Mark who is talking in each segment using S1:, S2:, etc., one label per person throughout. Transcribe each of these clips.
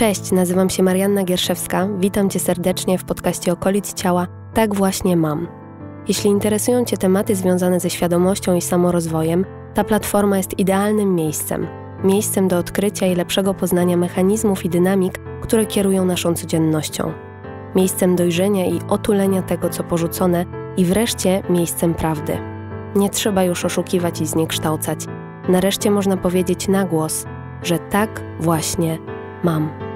S1: Cześć, nazywam się Marianna Gierszewska. Witam Cię serdecznie w podcaście Okolic Ciała. Tak właśnie mam. Jeśli interesują Cię tematy związane ze świadomością i samorozwojem, ta platforma jest idealnym miejscem. Miejscem do odkrycia i lepszego poznania mechanizmów i dynamik, które kierują naszą codziennością. Miejscem dojrzenia i otulenia tego, co porzucone, i wreszcie miejscem prawdy. Nie trzeba już oszukiwać i zniekształcać. Nareszcie można powiedzieć na głos, że tak właśnie mam.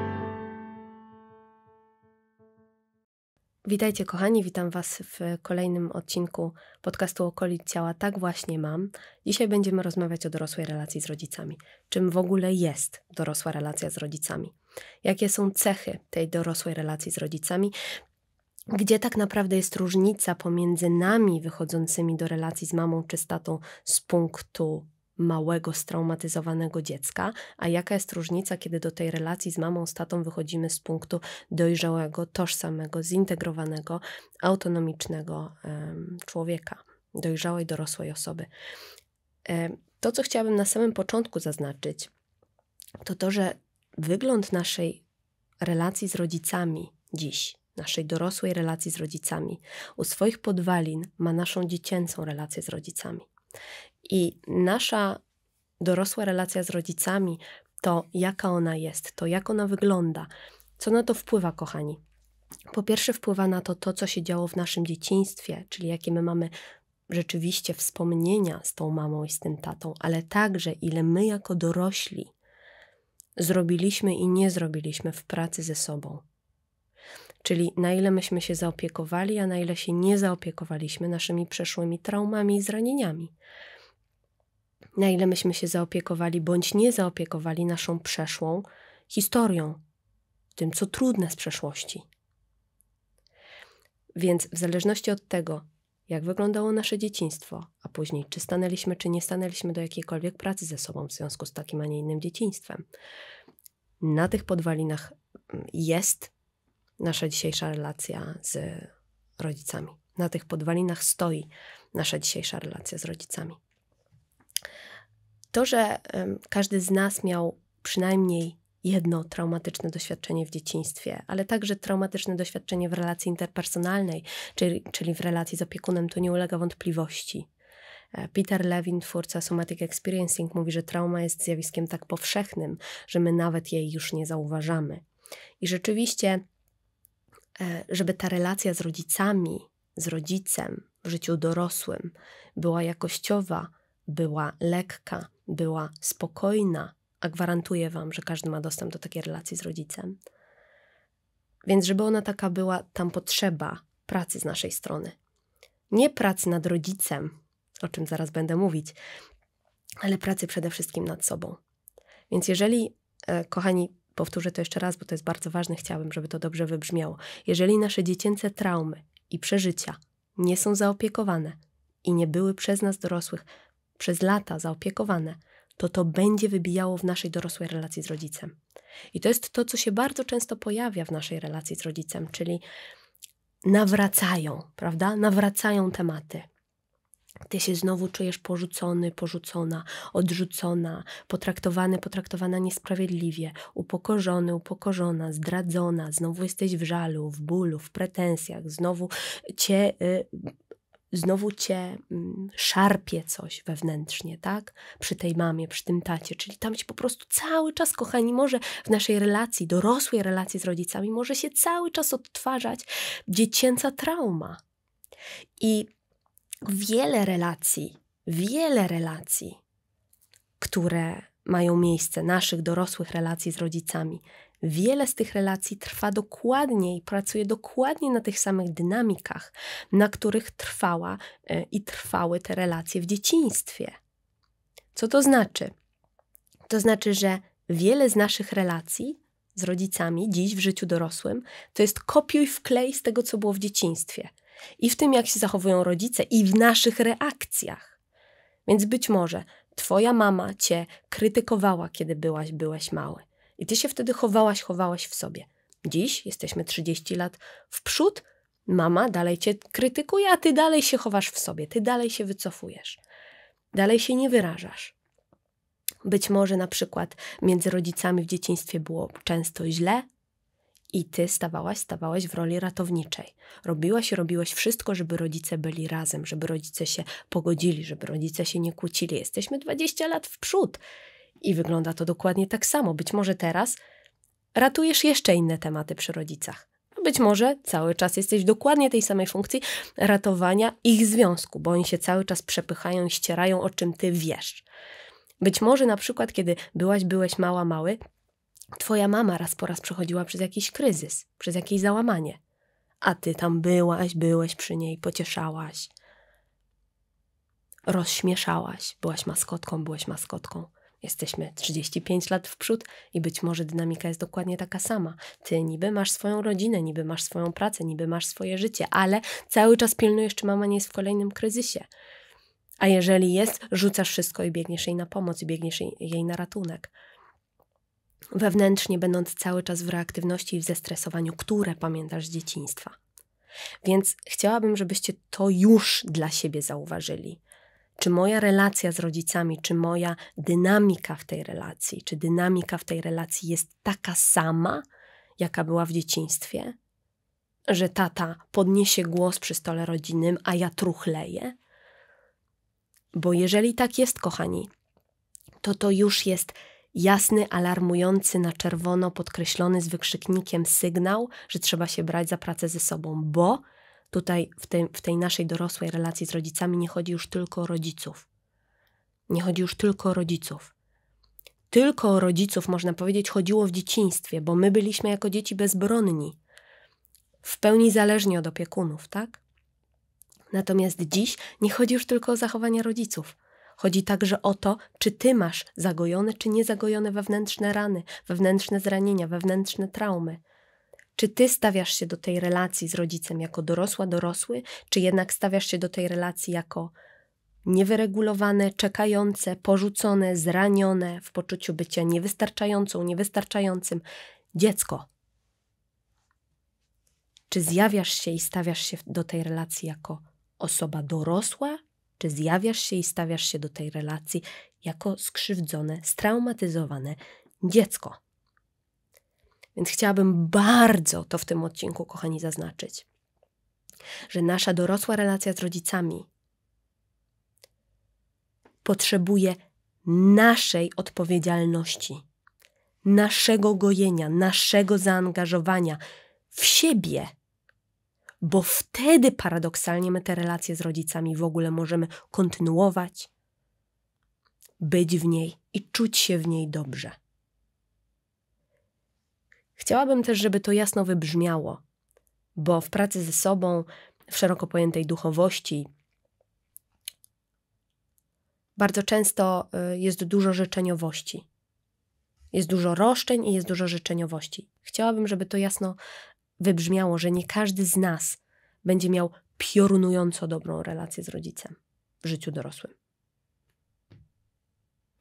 S1: Witajcie kochani, witam Was w kolejnym odcinku podcastu Okolic Ciała Tak właśnie mam. Dzisiaj będziemy rozmawiać o dorosłej relacji z rodzicami. Czym w ogóle jest dorosła relacja z rodzicami? Jakie są cechy tej dorosłej relacji z rodzicami? Gdzie tak naprawdę jest różnica pomiędzy nami wychodzącymi do relacji z mamą czy z tatą z punktu małego, straumatyzowanego dziecka, a jaka jest różnica, kiedy do tej relacji z mamą, z tatą wychodzimy z punktu dojrzałego, tożsamego, zintegrowanego, autonomicznego um, człowieka, dojrzałej, dorosłej osoby. To, co chciałabym na samym początku zaznaczyć, to to, że wygląd naszej relacji z rodzicami dziś, naszej dorosłej relacji z rodzicami, u swoich podwalin ma naszą dziecięcą relację z rodzicami. I nasza dorosła relacja z rodzicami, to jaka ona jest, to jak ona wygląda, co na to wpływa, kochani. Po pierwsze, wpływa na to to, co się działo w naszym dzieciństwie, czyli jakie my mamy rzeczywiście wspomnienia z tą mamą i z tym tatą, ale także ile my jako dorośli zrobiliśmy i nie zrobiliśmy w pracy ze sobą. Czyli na ile myśmy się zaopiekowali, a na ile się nie zaopiekowaliśmy naszymi przeszłymi traumami i zranieniami na ile myśmy się zaopiekowali bądź nie zaopiekowali naszą przeszłą historią, tym, co trudne z przeszłości. Więc w zależności od tego, jak wyglądało nasze dzieciństwo, a później czy stanęliśmy, czy nie stanęliśmy do jakiejkolwiek pracy ze sobą w związku z takim, a nie innym dzieciństwem, na tych podwalinach mm, jest nasza dzisiejsza relacja z rodzicami. Na tych podwalinach stoi nasza dzisiejsza relacja z rodzicami. To, że każdy z nas miał przynajmniej jedno traumatyczne doświadczenie w dzieciństwie, ale także traumatyczne doświadczenie w relacji interpersonalnej, czyli, czyli w relacji z opiekunem, to nie ulega wątpliwości. E, Peter Levin, twórca Somatic Experiencing, mówi, że trauma jest zjawiskiem tak powszechnym, że my nawet jej już nie zauważamy. I rzeczywiście, e, żeby ta relacja z rodzicami, z rodzicem w życiu dorosłym była jakościowa, była lekka, była spokojna, a gwarantuję Wam, że każdy ma dostęp do takiej relacji z rodzicem. Więc, żeby ona taka była, tam potrzeba pracy z naszej strony. Nie pracy nad rodzicem, o czym zaraz będę mówić, ale pracy przede wszystkim nad sobą. Więc jeżeli, e, kochani, powtórzę to jeszcze raz, bo to jest bardzo ważne, chciałabym, żeby to dobrze wybrzmiało. Jeżeli nasze dziecięce traumy i przeżycia nie są zaopiekowane i nie były przez nas dorosłych przez lata zaopiekowane, to to będzie wybijało w naszej dorosłej relacji z rodzicem. I to jest to, co się bardzo często pojawia w naszej relacji z rodzicem, czyli nawracają, prawda? Nawracają tematy. Ty się znowu czujesz porzucony, porzucona, odrzucona, potraktowany, potraktowana niesprawiedliwie, upokorzony, upokorzona, zdradzona, znowu jesteś w żalu, w bólu, w pretensjach, znowu cię y, znowu cię mm, szarpie coś wewnętrznie, tak? Przy tej mamie, przy tym tacie, czyli tam ci po prostu cały czas, kochani, może w naszej relacji, dorosłej relacji z rodzicami, może się cały czas odtwarzać dziecięca trauma. I wiele relacji, wiele relacji, które mają miejsce, naszych dorosłych relacji z rodzicami, Wiele z tych relacji trwa dokładnie i pracuje dokładnie na tych samych dynamikach, na których trwała e, i trwały te relacje w dzieciństwie. Co to znaczy? To znaczy, że wiele z naszych relacji z rodzicami dziś w życiu dorosłym to jest kopiuj wklej z tego, co było w dzieciństwie i w tym, jak się zachowują rodzice, i w naszych reakcjach. Więc być może Twoja mama cię krytykowała, kiedy byłaś, byłeś mały. I ty się wtedy chowałaś, chowałaś w sobie. Dziś jesteśmy 30 lat w przód, mama dalej cię krytykuje, a ty dalej się chowasz w sobie, ty dalej się wycofujesz, dalej się nie wyrażasz. Być może na przykład między rodzicami w dzieciństwie było często źle, i ty stawałaś, stawałaś w roli ratowniczej. Robiłaś robiłeś wszystko, żeby rodzice byli razem, żeby rodzice się pogodzili, żeby rodzice się nie kłócili. Jesteśmy 20 lat w przód. I wygląda to dokładnie tak samo. Być może teraz ratujesz jeszcze inne tematy przy rodzicach. Być może cały czas jesteś dokładnie tej samej funkcji ratowania ich związku, bo oni się cały czas przepychają i ścierają, o czym ty wiesz. Być może na przykład, kiedy byłaś, byłeś mała, mały, twoja mama raz po raz przechodziła przez jakiś kryzys, przez jakieś załamanie, a ty tam byłaś, byłeś przy niej, pocieszałaś, rozśmieszałaś, byłaś maskotką, byłeś maskotką. Jesteśmy 35 lat w przód i być może dynamika jest dokładnie taka sama. Ty niby masz swoją rodzinę, niby masz swoją pracę, niby masz swoje życie, ale cały czas pilnujesz, czy mama nie jest w kolejnym kryzysie. A jeżeli jest, rzucasz wszystko i biegniesz jej na pomoc, i biegniesz jej, jej na ratunek wewnętrznie będąc cały czas w reaktywności i w zestresowaniu, które pamiętasz z dzieciństwa. Więc chciałabym, żebyście to już dla siebie zauważyli czy moja relacja z rodzicami, czy moja dynamika w tej relacji, czy dynamika w tej relacji jest taka sama, jaka była w dzieciństwie, że tata podniesie głos przy stole rodzinnym, a ja truchleję? Bo jeżeli tak jest, kochani, to to już jest jasny, alarmujący na czerwono, podkreślony z wykrzyknikiem sygnał, że trzeba się brać za pracę ze sobą, bo Tutaj w tej, w tej naszej dorosłej relacji z rodzicami nie chodzi już tylko o rodziców. Nie chodzi już tylko o rodziców. Tylko o rodziców, można powiedzieć, chodziło w dzieciństwie, bo my byliśmy jako dzieci bezbronni, w pełni zależni od opiekunów, tak? Natomiast dziś nie chodzi już tylko o zachowania rodziców. Chodzi także o to, czy ty masz zagojone czy niezagojone wewnętrzne rany, wewnętrzne zranienia, wewnętrzne traumy. Czy ty stawiasz się do tej relacji z rodzicem jako dorosła, dorosły, czy jednak stawiasz się do tej relacji jako niewyregulowane, czekające, porzucone, zranione w poczuciu bycia niewystarczającą, niewystarczającym dziecko? Czy zjawiasz się i stawiasz się do tej relacji jako osoba dorosła, czy zjawiasz się i stawiasz się do tej relacji jako skrzywdzone, straumatyzowane dziecko? Więc chciałabym bardzo to w tym odcinku, kochani, zaznaczyć, że nasza dorosła relacja z rodzicami potrzebuje naszej odpowiedzialności, naszego gojenia, naszego zaangażowania w siebie, bo wtedy paradoksalnie my te relacje z rodzicami w ogóle możemy kontynuować, być w niej i czuć się w niej dobrze. Chciałabym też, żeby to jasno wybrzmiało, bo w pracy ze sobą, w szeroko pojętej duchowości, bardzo często y, jest dużo życzeniowości. Jest dużo roszczeń i jest dużo życzeniowości. Chciałabym, żeby to jasno wybrzmiało, że nie każdy z nas będzie miał piorunująco dobrą relację z rodzicem w życiu dorosłym.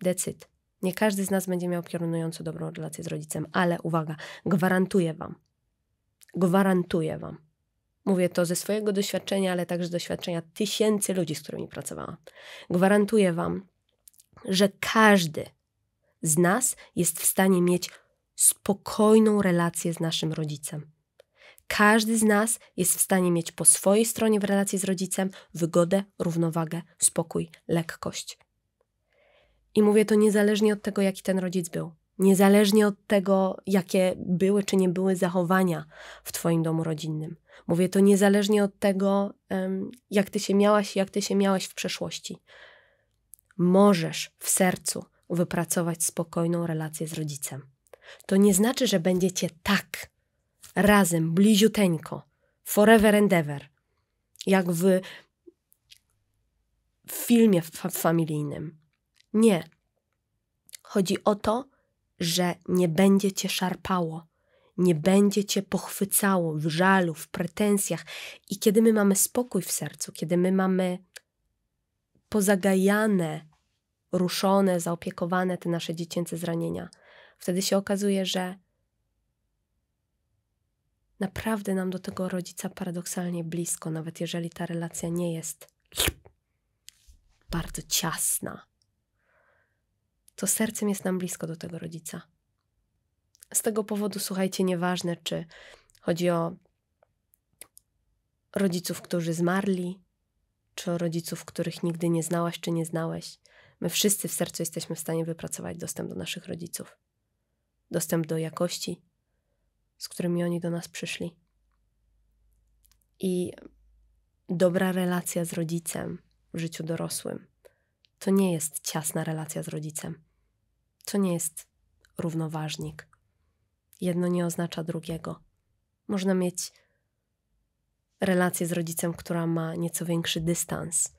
S1: Decyd. Nie każdy z nas będzie miał piorunująco dobrą relację z rodzicem, ale uwaga, gwarantuję Wam, gwarantuję Wam, mówię to ze swojego doświadczenia, ale także z doświadczenia tysięcy ludzi, z którymi pracowałam, gwarantuję Wam, że każdy z nas jest w stanie mieć spokojną relację z naszym rodzicem. Każdy z nas jest w stanie mieć po swojej stronie w relacji z rodzicem wygodę, równowagę, spokój, lekkość. I mówię to niezależnie od tego, jaki ten rodzic był. Niezależnie od tego, jakie były czy nie były zachowania w Twoim domu rodzinnym. Mówię to niezależnie od tego, jak Ty się miałaś, jak Ty się miałaś w przeszłości. Możesz w sercu wypracować spokojną relację z rodzicem. To nie znaczy, że będziecie tak razem, bliziuteńko, forever and ever, jak w filmie familijnym, nie. Chodzi o to, że nie będzie cię szarpało, nie będzie cię pochwycało w żalu, w pretensjach. I kiedy my mamy spokój w sercu, kiedy my mamy pozagajane, ruszone, zaopiekowane te nasze dziecięce zranienia, wtedy się okazuje, że naprawdę nam do tego rodzica paradoksalnie blisko, nawet jeżeli ta relacja nie jest bardzo ciasna to sercem jest nam blisko do tego rodzica. Z tego powodu, słuchajcie, nieważne, czy chodzi o rodziców, którzy zmarli, czy o rodziców, których nigdy nie znałaś, czy nie znałeś. My wszyscy w sercu jesteśmy w stanie wypracować dostęp do naszych rodziców, dostęp do jakości, z którymi oni do nas przyszli. I dobra relacja z rodzicem w życiu dorosłym to nie jest ciasna relacja z rodzicem co nie jest równoważnik. Jedno nie oznacza drugiego. Można mieć relację z rodzicem, która ma nieco większy dystans.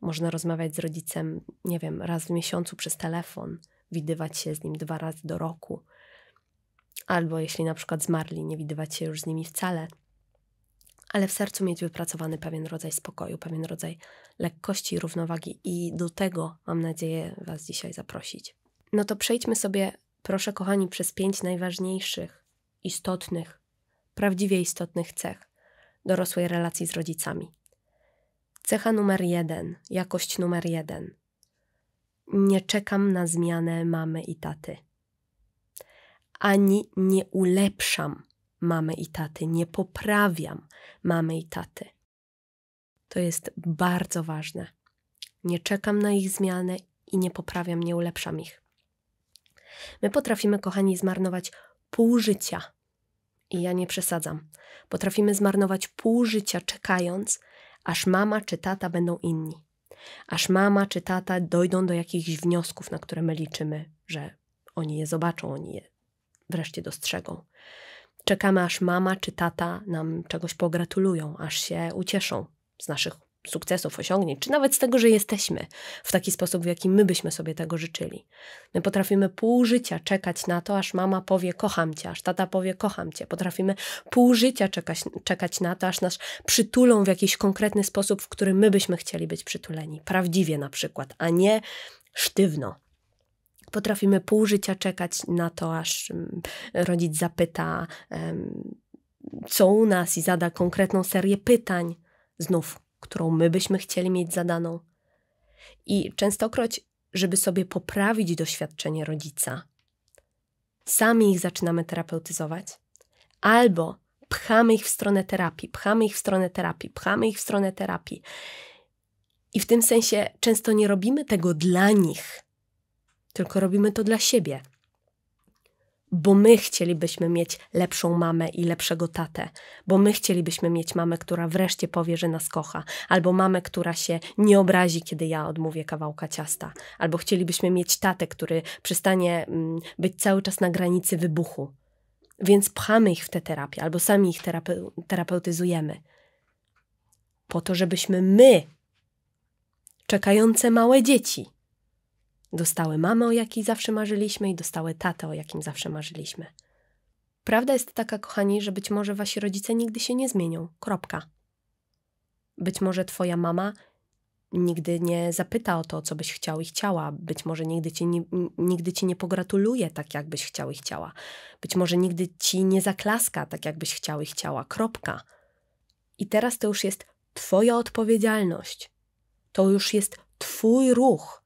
S1: Można rozmawiać z rodzicem, nie wiem, raz w miesiącu przez telefon, widywać się z nim dwa razy do roku. Albo jeśli na przykład zmarli, nie widywać się już z nimi wcale. Ale w sercu mieć wypracowany pewien rodzaj spokoju, pewien rodzaj lekkości i równowagi, i do tego mam nadzieję Was dzisiaj zaprosić. No to przejdźmy sobie, proszę kochani, przez pięć najważniejszych, istotnych, prawdziwie istotnych cech dorosłej relacji z rodzicami. Cecha numer jeden, jakość numer jeden. Nie czekam na zmianę mamy i taty. Ani nie ulepszam mamy i taty, nie poprawiam mamy i taty. To jest bardzo ważne. Nie czekam na ich zmianę i nie poprawiam, nie ulepszam ich. My potrafimy, kochani, zmarnować pół życia. I ja nie przesadzam. Potrafimy zmarnować pół życia czekając, aż mama czy tata będą inni. Aż mama czy tata dojdą do jakichś wniosków, na które my liczymy, że oni je zobaczą, oni je wreszcie dostrzegą. Czekamy, aż mama czy tata nam czegoś pogratulują, aż się ucieszą z naszych sukcesów, osiągnięć, czy nawet z tego, że jesteśmy w taki sposób, w jaki my byśmy sobie tego życzyli. My potrafimy pół życia czekać na to, aż mama powie kocham cię, aż tata powie kocham cię. Potrafimy pół życia czekać, czekać na to, aż nas przytulą w jakiś konkretny sposób, w którym my byśmy chcieli być przytuleni. Prawdziwie na przykład, a nie sztywno. Potrafimy pół życia czekać na to, aż mm, rodzic zapyta, co u nas i zada konkretną serię pytań. Znów którą my byśmy chcieli mieć zadaną. I częstokroć, żeby sobie poprawić doświadczenie rodzica, sami ich zaczynamy terapeutyzować, albo pchamy ich w stronę terapii, pchamy ich w stronę terapii, pchamy ich w stronę terapii. I w tym sensie często nie robimy tego dla nich, tylko robimy to dla siebie bo my chcielibyśmy mieć lepszą mamę i lepszego tatę, bo my chcielibyśmy mieć mamę, która wreszcie powie, że nas kocha, albo mamę, która się nie obrazi, kiedy ja odmówię kawałka ciasta, albo chcielibyśmy mieć tatę, który przestanie mm, być cały czas na granicy wybuchu. Więc pchamy ich w tę terapię, albo sami ich terape terapeutyzujemy. Po to, żebyśmy my, czekające małe dzieci, Dostały mamę, o jakiej zawsze marzyliśmy, i dostały tatę, o jakim zawsze marzyliśmy. Prawda jest taka, kochani, że być może wasi rodzice nigdy się nie zmienią. Kropka. Być może twoja mama nigdy nie zapyta o to, co byś chciał i chciała. Być może nigdy ci nie, nigdy ci nie pogratuluje tak, jakbyś chciał i chciała. Być może nigdy ci nie zaklaska tak, jakbyś chciał i chciała. Kropka. I teraz to już jest twoja odpowiedzialność. To już jest twój ruch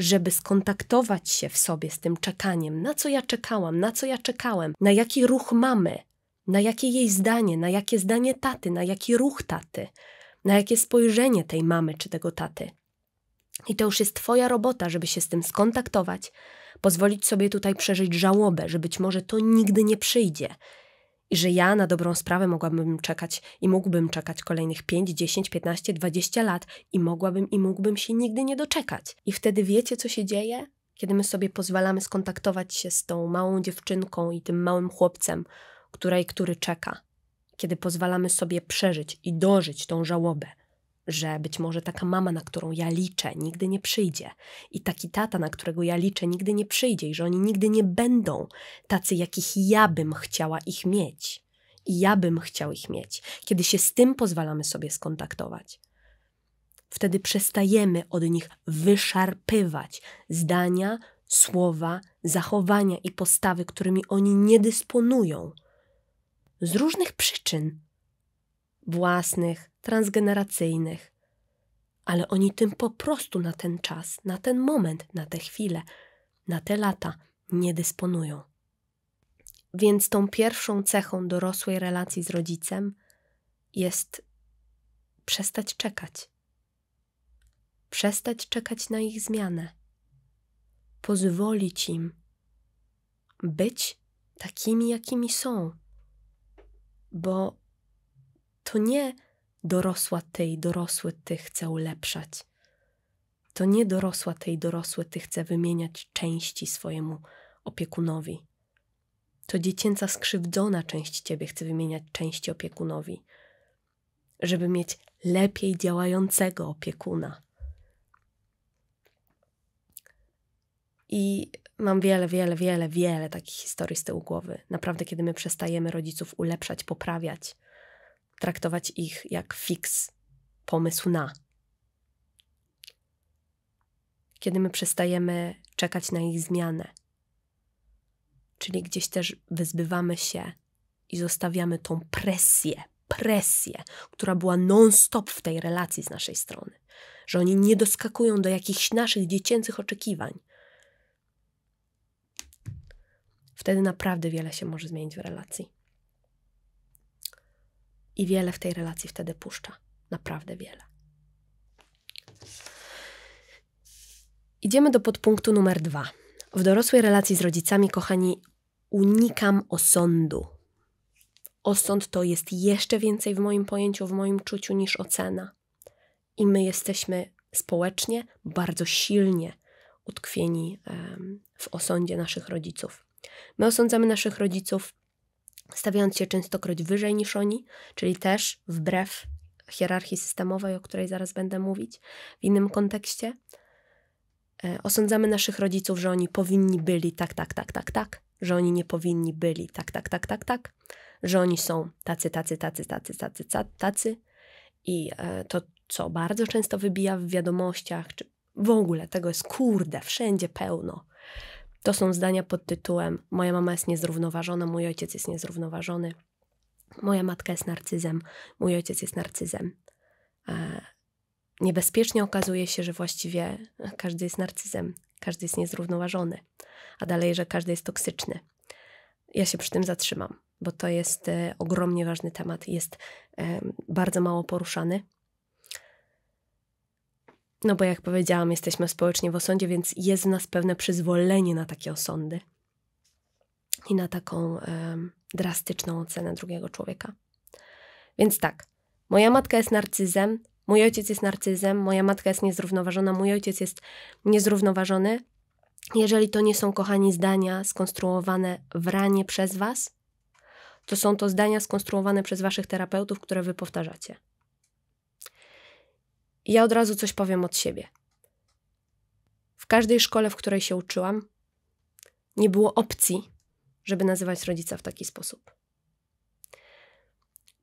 S1: żeby skontaktować się w sobie z tym czekaniem, na co ja czekałam, na co ja czekałem, na jaki ruch mamy, na jakie jej zdanie, na jakie zdanie taty, na jaki ruch taty, na jakie spojrzenie tej mamy czy tego taty. I to już jest Twoja robota, żeby się z tym skontaktować, pozwolić sobie tutaj przeżyć żałobę, że być może to nigdy nie przyjdzie i że ja na dobrą sprawę mogłabym czekać i mógłbym czekać kolejnych 5, 10, 15, 20 lat i mogłabym i mógłbym się nigdy nie doczekać. I wtedy wiecie, co się dzieje? Kiedy my sobie pozwalamy skontaktować się z tą małą dziewczynką i tym małym chłopcem, której który czeka. Kiedy pozwalamy sobie przeżyć i dożyć tą żałobę, że być może taka mama, na którą ja liczę, nigdy nie przyjdzie i taki tata, na którego ja liczę, nigdy nie przyjdzie i że oni nigdy nie będą tacy, jakich ja bym chciała ich mieć. I ja bym chciał ich mieć. Kiedy się z tym pozwalamy sobie skontaktować, wtedy przestajemy od nich wyszarpywać zdania, słowa, zachowania i postawy, którymi oni nie dysponują. Z różnych przyczyn własnych, transgeneracyjnych. Ale oni tym po prostu na ten czas, na ten moment, na te chwile, na te lata nie dysponują. Więc tą pierwszą cechą dorosłej relacji z rodzicem jest przestać czekać. Przestać czekać na ich zmianę. Pozwolić im być takimi, jakimi są. Bo to nie dorosła tej, dorosły ty chce ulepszać. To nie dorosła ty dorosły ty chce wymieniać części swojemu opiekunowi. To dziecięca skrzywdzona część ciebie chce wymieniać części opiekunowi, żeby mieć lepiej działającego opiekuna. I mam wiele, wiele, wiele, wiele takich historii z tyłu głowy. Naprawdę, kiedy my przestajemy rodziców ulepszać, poprawiać, traktować ich jak fix, pomysł na. Kiedy my przestajemy czekać na ich zmianę, czyli gdzieś też wyzbywamy się i zostawiamy tą presję, presję, która była non-stop w tej relacji z naszej strony, że oni nie doskakują do jakichś naszych dziecięcych oczekiwań. Wtedy naprawdę wiele się może zmienić w relacji. I wiele w tej relacji wtedy puszcza. Naprawdę wiele. Idziemy do podpunktu numer dwa. W dorosłej relacji z rodzicami, kochani, unikam osądu. Osąd to jest jeszcze więcej w moim pojęciu, w moim czuciu niż ocena. I my jesteśmy społecznie bardzo silnie utkwieni w osądzie naszych rodziców. My osądzamy naszych rodziców stawiając się częstokroć wyżej niż oni, czyli też wbrew hierarchii systemowej, o której zaraz będę mówić w innym kontekście. E, osądzamy naszych rodziców, że oni powinni byli tak, tak, tak, tak, tak, że oni nie powinni byli tak, tak, tak, tak, tak, że oni są tacy, tacy, tacy, tacy, tacy, tacy. I e, to, co bardzo często wybija w wiadomościach, czy w ogóle tego jest kurde, wszędzie pełno. To są zdania pod tytułem: Moja mama jest niezrównoważona, mój ojciec jest niezrównoważony, moja matka jest narcyzem, mój ojciec jest narcyzem. E, niebezpiecznie okazuje się, że właściwie każdy jest narcyzem, każdy jest niezrównoważony, a dalej, że każdy jest toksyczny. Ja się przy tym zatrzymam, bo to jest e, ogromnie ważny temat, jest e, bardzo mało poruszany no bo jak powiedziałam, jesteśmy społecznie w osądzie, więc jest w nas pewne przyzwolenie na takie osądy i na taką e, drastyczną ocenę drugiego człowieka. Więc tak, moja matka jest narcyzem, mój ojciec jest narcyzem, moja matka jest niezrównoważona, mój ojciec jest niezrównoważony. Jeżeli to nie są, kochani, zdania skonstruowane w ranie przez Was, to są to zdania skonstruowane przez Waszych terapeutów, które Wy powtarzacie. Ja od razu coś powiem od siebie. W każdej szkole, w której się uczyłam, nie było opcji, żeby nazywać rodzica w taki sposób.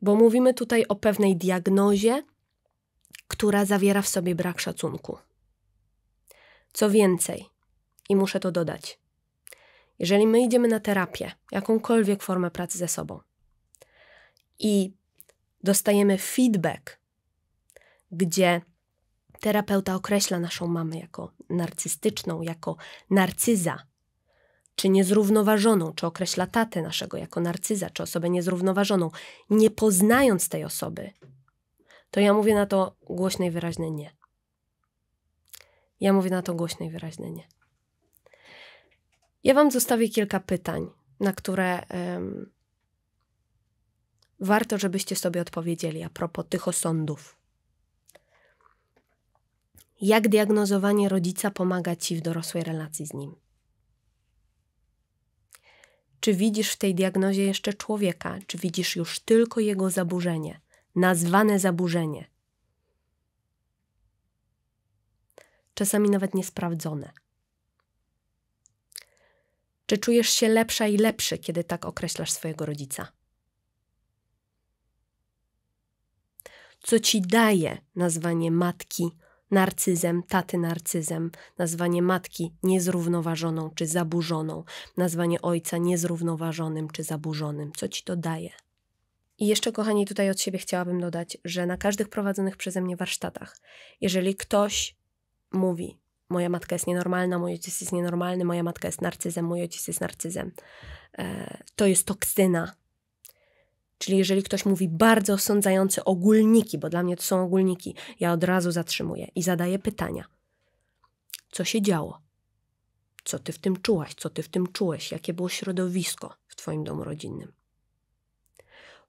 S1: Bo mówimy tutaj o pewnej diagnozie, która zawiera w sobie brak szacunku. Co więcej, i muszę to dodać, jeżeli my idziemy na terapię, jakąkolwiek formę pracy ze sobą i dostajemy feedback gdzie terapeuta określa naszą mamę jako narcystyczną, jako narcyza, czy niezrównoważoną, czy określa tatę naszego jako narcyza, czy osobę niezrównoważoną, nie poznając tej osoby, to ja mówię na to głośno i wyraźne nie. Ja mówię na to głośno i wyraźne nie. Ja Wam zostawię kilka pytań, na które um, warto, żebyście sobie odpowiedzieli a propos tych osądów. Jak diagnozowanie rodzica pomaga ci w dorosłej relacji z nim? Czy widzisz w tej diagnozie jeszcze człowieka, czy widzisz już tylko jego zaburzenie, nazwane zaburzenie? Czasami nawet niesprawdzone. Czy czujesz się lepsza i lepszy, kiedy tak określasz swojego rodzica? Co ci daje nazwanie matki, narcyzem, taty narcyzem, nazwanie matki niezrównoważoną czy zaburzoną, nazwanie ojca niezrównoważonym czy zaburzonym. Co ci to daje? I jeszcze, kochani, tutaj od siebie chciałabym dodać, że na każdych prowadzonych przeze mnie warsztatach, jeżeli ktoś mówi, moja matka jest nienormalna, mój ojciec jest nienormalny, moja matka jest narcyzem, mój ojciec jest narcyzem, e, to jest toksyna, Czyli jeżeli ktoś mówi bardzo osądzające ogólniki, bo dla mnie to są ogólniki, ja od razu zatrzymuję i zadaję pytania. Co się działo? Co ty w tym czułaś? Co ty w tym czułeś? Jakie było środowisko w twoim domu rodzinnym?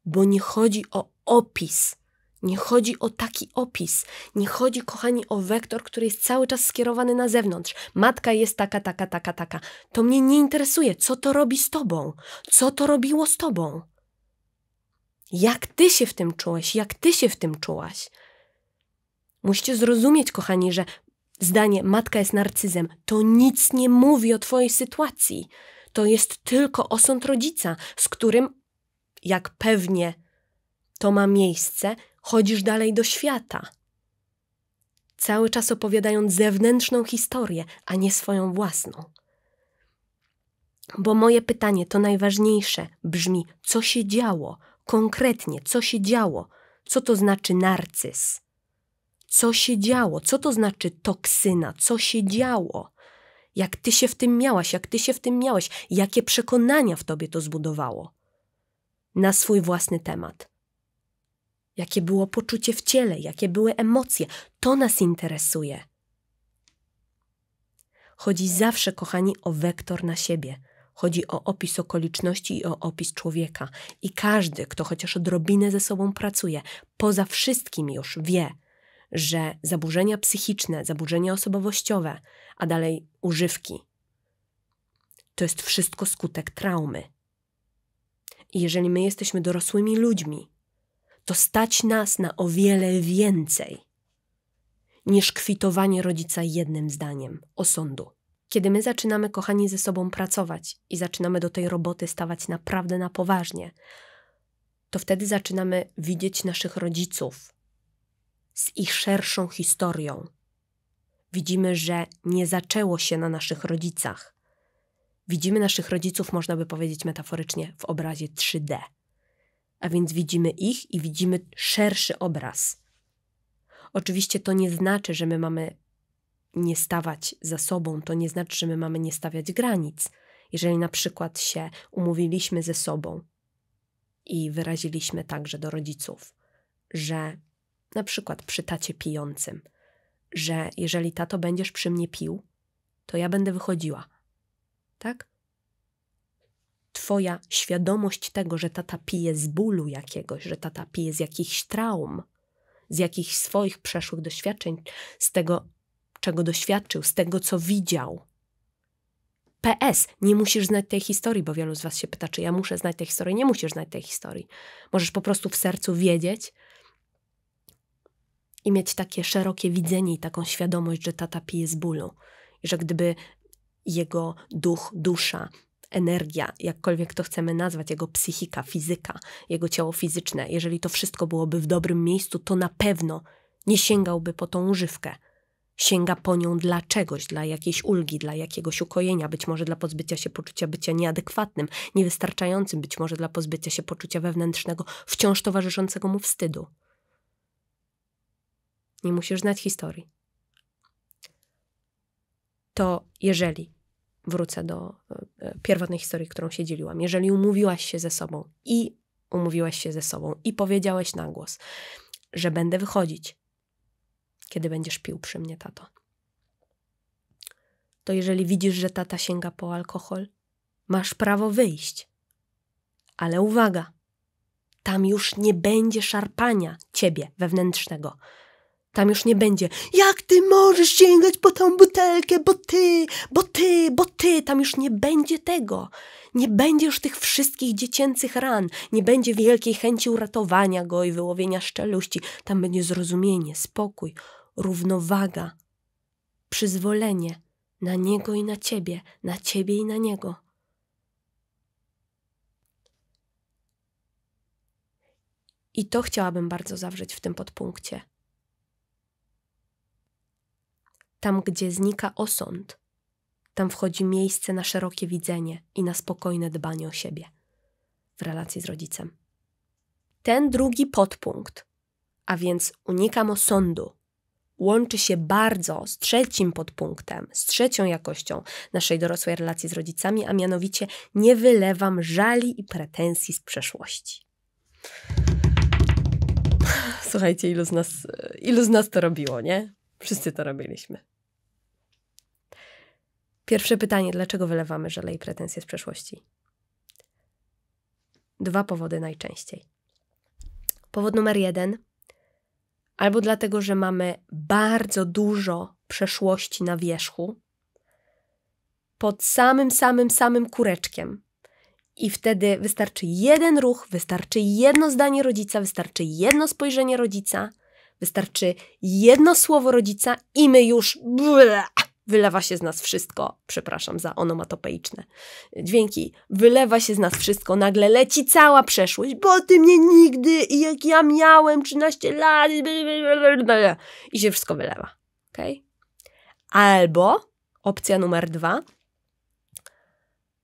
S1: Bo nie chodzi o opis. Nie chodzi o taki opis. Nie chodzi, kochani, o wektor, który jest cały czas skierowany na zewnątrz. Matka jest taka, taka, taka, taka. To mnie nie interesuje. Co to robi z tobą? Co to robiło z tobą? Jak ty się w tym czułeś? Jak ty się w tym czułaś? Musicie zrozumieć, kochani, że zdanie matka jest narcyzem to nic nie mówi o twojej sytuacji. To jest tylko osąd rodzica, z którym, jak pewnie to ma miejsce, chodzisz dalej do świata. Cały czas opowiadając zewnętrzną historię, a nie swoją własną. Bo moje pytanie, to najważniejsze, brzmi: co się działo? konkretnie, co się działo, co to znaczy narcyz, co się działo, co to znaczy toksyna, co się działo, jak ty się w tym miałaś, jak ty się w tym miałeś, jakie przekonania w tobie to zbudowało na swój własny temat. Jakie było poczucie w ciele, jakie były emocje, to nas interesuje. Chodzi zawsze, kochani, o wektor na siebie – Chodzi o opis okoliczności i o opis człowieka. I każdy, kto chociaż odrobinę ze sobą pracuje, poza wszystkim już wie, że zaburzenia psychiczne, zaburzenia osobowościowe, a dalej używki, to jest wszystko skutek traumy. I jeżeli my jesteśmy dorosłymi ludźmi, to stać nas na o wiele więcej niż kwitowanie rodzica jednym zdaniem osądu. Kiedy my zaczynamy, kochani, ze sobą pracować i zaczynamy do tej roboty stawać naprawdę na poważnie, to wtedy zaczynamy widzieć naszych rodziców z ich szerszą historią. Widzimy, że nie zaczęło się na naszych rodzicach. Widzimy naszych rodziców, można by powiedzieć metaforycznie, w obrazie 3D. A więc widzimy ich i widzimy szerszy obraz. Oczywiście to nie znaczy, że my mamy nie stawać za sobą, to nie znaczy, że my mamy nie stawiać granic. Jeżeli na przykład się umówiliśmy ze sobą i wyraziliśmy także do rodziców, że na przykład przy tacie pijącym, że jeżeli tato będziesz przy mnie pił, to ja będę wychodziła. Tak? Twoja świadomość tego, że tata pije z bólu jakiegoś, że tata pije z jakichś traum, z jakichś swoich przeszłych doświadczeń, z tego czego doświadczył, z tego, co widział. PS, nie musisz znać tej historii, bo wielu z Was się pyta, czy ja muszę znać tej historii. Nie musisz znać tej historii. Możesz po prostu w sercu wiedzieć i mieć takie szerokie widzenie i taką świadomość, że tata pije z bólu. I że gdyby jego duch, dusza, energia, jakkolwiek to chcemy nazwać, jego psychika, fizyka, jego ciało fizyczne, jeżeli to wszystko byłoby w dobrym miejscu, to na pewno nie sięgałby po tą używkę sięga po nią dla czegoś, dla jakiejś ulgi, dla jakiegoś ukojenia, być może dla pozbycia się poczucia bycia nieadekwatnym, niewystarczającym, być może dla pozbycia się poczucia wewnętrznego, wciąż towarzyszącego mu wstydu. Nie musisz znać historii. To jeżeli wrócę do e, e, pierwotnej historii, którą się dzieliłam, jeżeli umówiłaś się ze sobą i umówiłaś się ze sobą i powiedziałeś na głos, że będę wychodzić, kiedy będziesz pił przy mnie, tato. To jeżeli widzisz, że tata sięga po alkohol, masz prawo wyjść. Ale uwaga, tam już nie będzie szarpania ciebie wewnętrznego. Tam już nie będzie, jak ty możesz sięgać po tą butelkę, bo ty, bo ty, bo ty. Tam już nie będzie tego. Nie będzie już tych wszystkich dziecięcych ran. Nie będzie wielkiej chęci uratowania go i wyłowienia szczeluści. Tam będzie zrozumienie, spokój, równowaga, przyzwolenie na niego i na ciebie, na ciebie i na niego. I to chciałabym bardzo zawrzeć w tym podpunkcie. Tam, gdzie znika osąd, tam wchodzi miejsce na szerokie widzenie i na spokojne dbanie o siebie w relacji z rodzicem. Ten drugi podpunkt, a więc unikam osądu, łączy się bardzo z trzecim podpunktem, z trzecią jakością naszej dorosłej relacji z rodzicami, a mianowicie nie wylewam żali i pretensji z przeszłości. Słuchajcie, ilu z nas, ilu z nas to robiło, nie? Wszyscy to robiliśmy. Pierwsze pytanie, dlaczego wylewamy żale i pretensje z przeszłości? Dwa powody najczęściej. Powód numer jeden – albo dlatego, że mamy bardzo dużo przeszłości na wierzchu, pod samym, samym, samym kureczkiem. I wtedy wystarczy jeden ruch, wystarczy jedno zdanie rodzica, wystarczy jedno spojrzenie rodzica, wystarczy jedno słowo rodzica i my już wylewa się z nas wszystko, przepraszam za onomatopeiczne dźwięki, wylewa się z nas wszystko, nagle leci cała przeszłość, bo ty mnie nigdy i jak ja miałem 13 lat i się wszystko wylewa. Okay? Albo opcja numer dwa –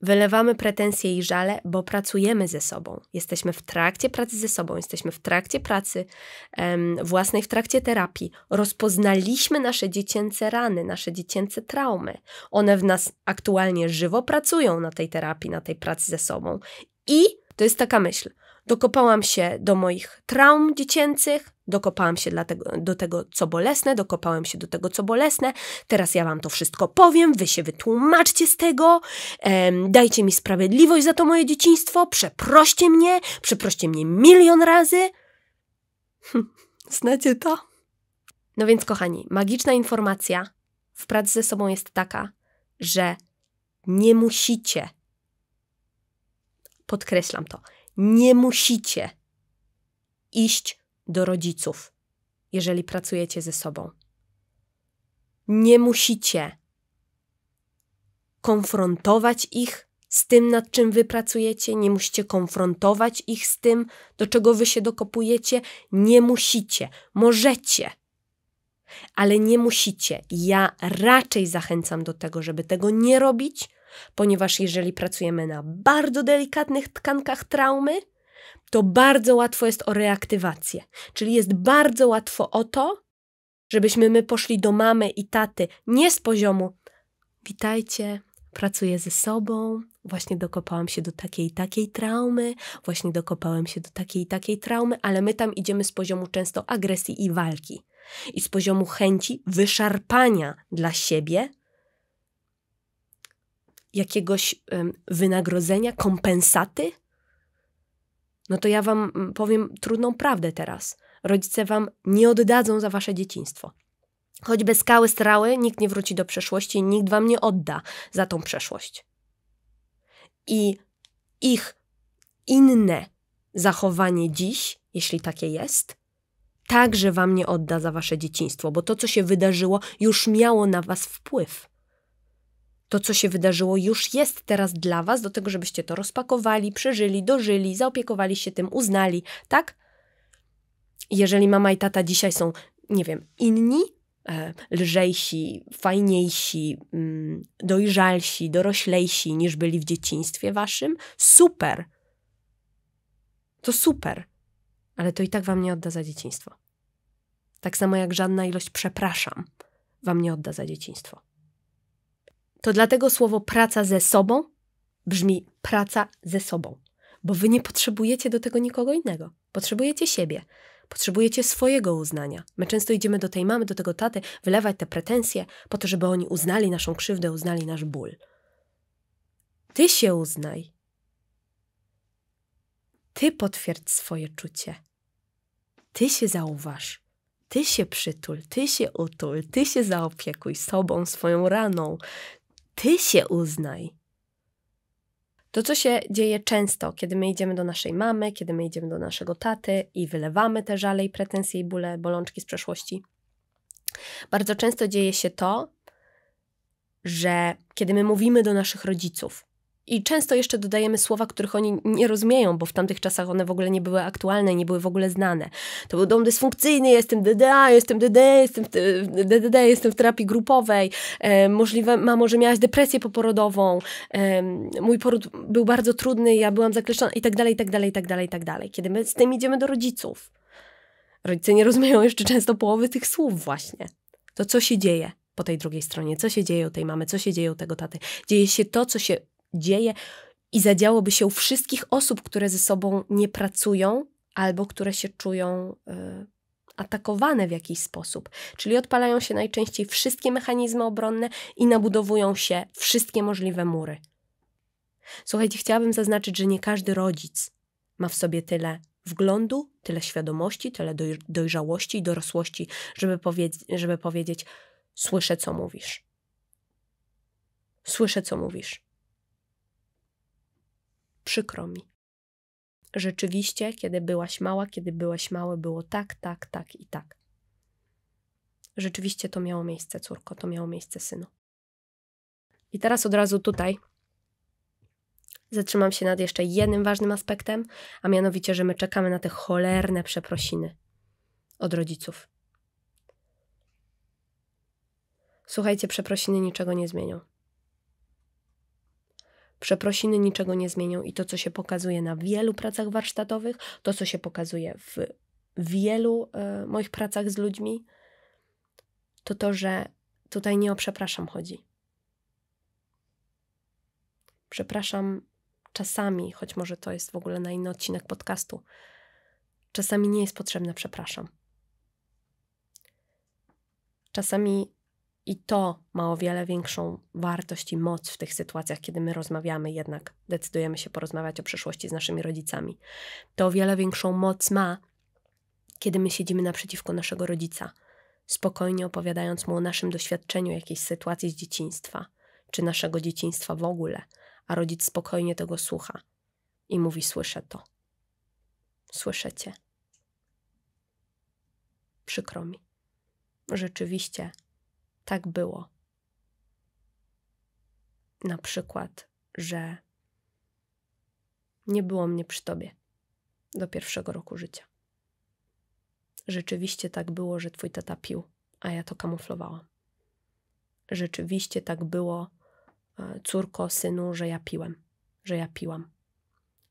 S1: Wylewamy pretensje i żale, bo pracujemy ze sobą. Jesteśmy w trakcie pracy ze sobą, jesteśmy w trakcie pracy em, własnej, w trakcie terapii. Rozpoznaliśmy nasze dziecięce rany, nasze dziecięce traumy. One w nas aktualnie żywo pracują na tej terapii, na tej pracy ze sobą. I to jest taka myśl. Dokopałam się do moich traum dziecięcych, dokopałam się tego, do tego, co bolesne, dokopałam się do tego, co bolesne. Teraz ja wam to wszystko powiem, wy się wytłumaczcie z tego, em, dajcie mi sprawiedliwość za to moje dzieciństwo, przeproście mnie, przeproście mnie milion razy. Hm, znacie to? No więc, kochani, magiczna informacja w pracy ze sobą jest taka, że nie musicie. Podkreślam to nie musicie iść do rodziców, jeżeli pracujecie ze sobą. Nie musicie konfrontować ich z tym, nad czym wy pracujecie, nie musicie konfrontować ich z tym, do czego wy się dokopujecie. Nie musicie, możecie, ale nie musicie. Ja raczej zachęcam do tego, żeby tego nie robić, ponieważ jeżeli pracujemy na bardzo delikatnych tkankach traumy, to bardzo łatwo jest o reaktywację, czyli jest bardzo łatwo o to, żebyśmy my poszli do mamy i taty nie z poziomu witajcie, pracuję ze sobą, właśnie dokopałam się do takiej i takiej traumy, właśnie dokopałem się do takiej i takiej traumy, ale my tam idziemy z poziomu często agresji i walki i z poziomu chęci wyszarpania dla siebie jakiegoś wynagrodzenia, kompensaty, no to ja wam mm, powiem trudną prawdę teraz. Rodzice wam nie oddadzą za wasze dzieciństwo. Choćby skały strały, nikt nie wróci do przeszłości, nikt wam nie odda za tą przeszłość. I ich inne zachowanie dziś, jeśli takie jest, także wam nie odda za wasze dzieciństwo, bo to, co się wydarzyło, już miało na was wpływ. To, co się wydarzyło, już jest teraz dla Was, do tego, żebyście to rozpakowali, przeżyli, dożyli, zaopiekowali się tym, uznali, tak? Jeżeli mama i tata dzisiaj są, nie wiem, inni, e, lżejsi, fajniejsi, mm, dojrzalsi, doroślejsi niż byli w dzieciństwie waszym, super. To super. Ale to i tak wam nie odda za dzieciństwo. Tak samo jak żadna ilość przepraszam wam nie odda za dzieciństwo. To dlatego słowo praca ze sobą brzmi praca ze sobą, bo wy nie potrzebujecie do tego nikogo innego. Potrzebujecie siebie, potrzebujecie swojego uznania. My często idziemy do tej mamy, do tego taty, wylewać te pretensje po to, żeby oni uznali naszą krzywdę, uznali nasz ból. Ty się uznaj. Ty potwierdź swoje czucie. Ty się zauważ. Ty się przytul, ty się utul, ty się zaopiekuj sobą, swoją raną, ty się uznaj. To, co się dzieje często, kiedy my idziemy do naszej mamy, kiedy my idziemy do naszego taty i wylewamy te żale i pretensje i bóle, bolączki z przeszłości, bardzo często dzieje się to, że kiedy my mówimy do naszych rodziców, i często jeszcze dodajemy słowa, których oni nie rozumieją, bo w tamtych czasach one w ogóle nie były aktualne, nie były w ogóle znane. To był dom dysfunkcyjny, jestem DDA, jestem DD, jestem w DDD, jestem w terapii grupowej, e, możliwe, mamo, że miałaś depresję poporodową, e, mój poród był bardzo trudny, ja byłam zakleszona i tak dalej, i tak dalej, i tak dalej, i tak dalej. Kiedy my z tym idziemy do rodziców, rodzice nie rozumieją jeszcze często połowy tych słów właśnie. To co się dzieje? po tej drugiej stronie, co się dzieje u tej mamy, co się dzieje u tego taty. Dzieje się to, co się dzieje i zadziałoby się u wszystkich osób, które ze sobą nie pracują albo które się czują y, atakowane w jakiś sposób. Czyli odpalają się najczęściej wszystkie mechanizmy obronne i nabudowują się wszystkie możliwe mury. Słuchajcie, chciałabym zaznaczyć, że nie każdy rodzic ma w sobie tyle wglądu, tyle świadomości, tyle dojrzałości i dorosłości, żeby, powie żeby powiedzieć: Słyszę, co mówisz. Słyszę, co mówisz. Przykro mi. Rzeczywiście, kiedy byłaś mała, kiedy byłeś mały, było tak, tak, tak i tak. Rzeczywiście to miało miejsce, córko, to miało miejsce, synu. I teraz od razu tutaj zatrzymam się nad jeszcze jednym ważnym aspektem, a mianowicie, że my czekamy na te cholerne przeprosiny od rodziców. Słuchajcie, przeprosiny niczego nie zmienią. Przeprosiny niczego nie zmienią i to, co się pokazuje na wielu pracach warsztatowych, to, co się pokazuje w wielu y, moich pracach z ludźmi, to to, że tutaj nie o przepraszam chodzi. Przepraszam czasami, choć może to jest w ogóle na inny odcinek podcastu, czasami nie jest potrzebne przepraszam. Czasami i to ma o wiele większą wartość i moc w tych sytuacjach, kiedy my rozmawiamy, jednak decydujemy się porozmawiać o przyszłości z naszymi rodzicami. To o wiele większą moc ma, kiedy my siedzimy naprzeciwko naszego rodzica, spokojnie opowiadając mu o naszym doświadczeniu jakiejś sytuacji z dzieciństwa, czy naszego dzieciństwa w ogóle, a rodzic spokojnie tego słucha i mówi: Słyszę to. Słyszycie. Przykro mi. Rzeczywiście tak było. Na przykład, że nie było mnie przy tobie do pierwszego roku życia. Rzeczywiście tak było, że twój tata pił, a ja to kamuflowałam. Rzeczywiście tak było, e, córko, synu, że ja piłem, że ja piłam.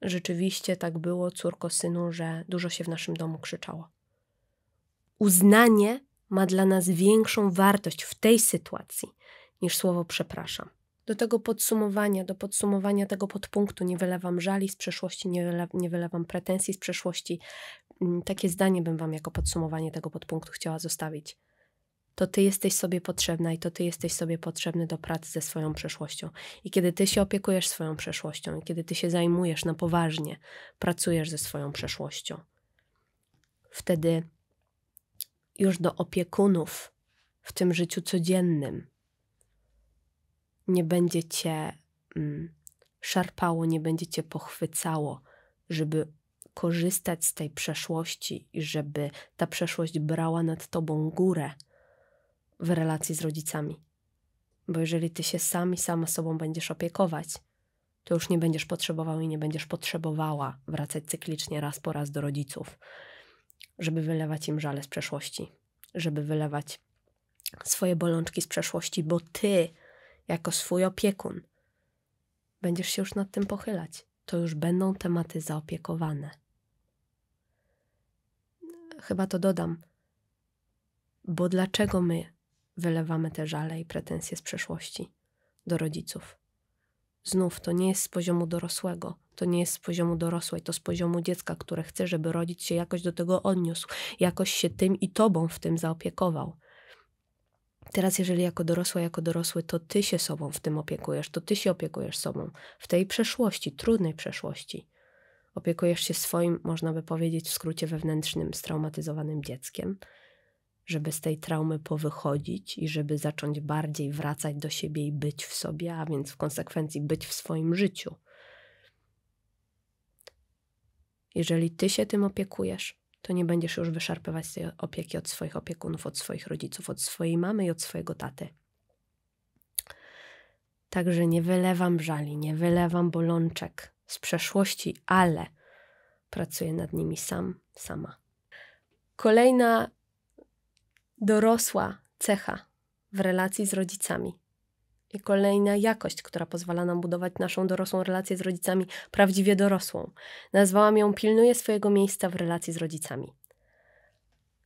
S1: Rzeczywiście tak było, córko, synu, że dużo się w naszym domu krzyczało. Uznanie ma dla nas większą wartość w tej sytuacji niż słowo przepraszam. Do tego podsumowania, do podsumowania tego podpunktu nie wylewam żali z przeszłości, nie, nie wylewam pretensji z przeszłości. Mm, takie zdanie bym Wam jako podsumowanie tego podpunktu chciała zostawić. To Ty jesteś sobie potrzebna i to Ty jesteś sobie potrzebny do pracy ze swoją przeszłością. I kiedy Ty się opiekujesz swoją przeszłością, i kiedy Ty się zajmujesz na poważnie, pracujesz ze swoją przeszłością, wtedy już do opiekunów w tym życiu codziennym. Nie będzie cię mm, szarpało, nie będzie cię pochwycało, żeby korzystać z tej przeszłości i żeby ta przeszłość brała nad tobą górę w relacji z rodzicami. Bo jeżeli ty się sami sama sobą będziesz opiekować, to już nie będziesz potrzebował i nie będziesz potrzebowała wracać cyklicznie raz po raz do rodziców żeby wylewać im żale z przeszłości, żeby wylewać swoje bolączki z przeszłości, bo ty, jako swój opiekun, będziesz się już nad tym pochylać. To już będą tematy zaopiekowane. Chyba to dodam, bo dlaczego my wylewamy te żale i pretensje z przeszłości do rodziców? Znów to nie jest z poziomu dorosłego, to nie jest z poziomu dorosłej, to z poziomu dziecka, które chce, żeby rodzic się jakoś do tego odniósł, jakoś się tym i tobą w tym zaopiekował. Teraz, jeżeli jako dorosła, jako dorosły, to ty się sobą w tym opiekujesz, to ty się opiekujesz sobą w tej przeszłości, trudnej przeszłości. Opiekujesz się swoim, można by powiedzieć, w skrócie wewnętrznym, straumatyzowanym dzieckiem żeby z tej traumy powychodzić i żeby zacząć bardziej wracać do siebie i być w sobie, a więc w konsekwencji być w swoim życiu. Jeżeli ty się tym opiekujesz, to nie będziesz już wyszarpywać tej opieki od swoich opiekunów, od swoich rodziców, od swojej mamy i od swojego taty. Także nie wylewam żali, nie wylewam bolączek z przeszłości, ale pracuję nad nimi sam, sama. Kolejna dorosła cecha w relacji z rodzicami. I kolejna jakość, która pozwala nam budować naszą dorosłą relację z rodzicami, prawdziwie dorosłą. Nazwałam ją pilnuje swojego miejsca w relacji z rodzicami.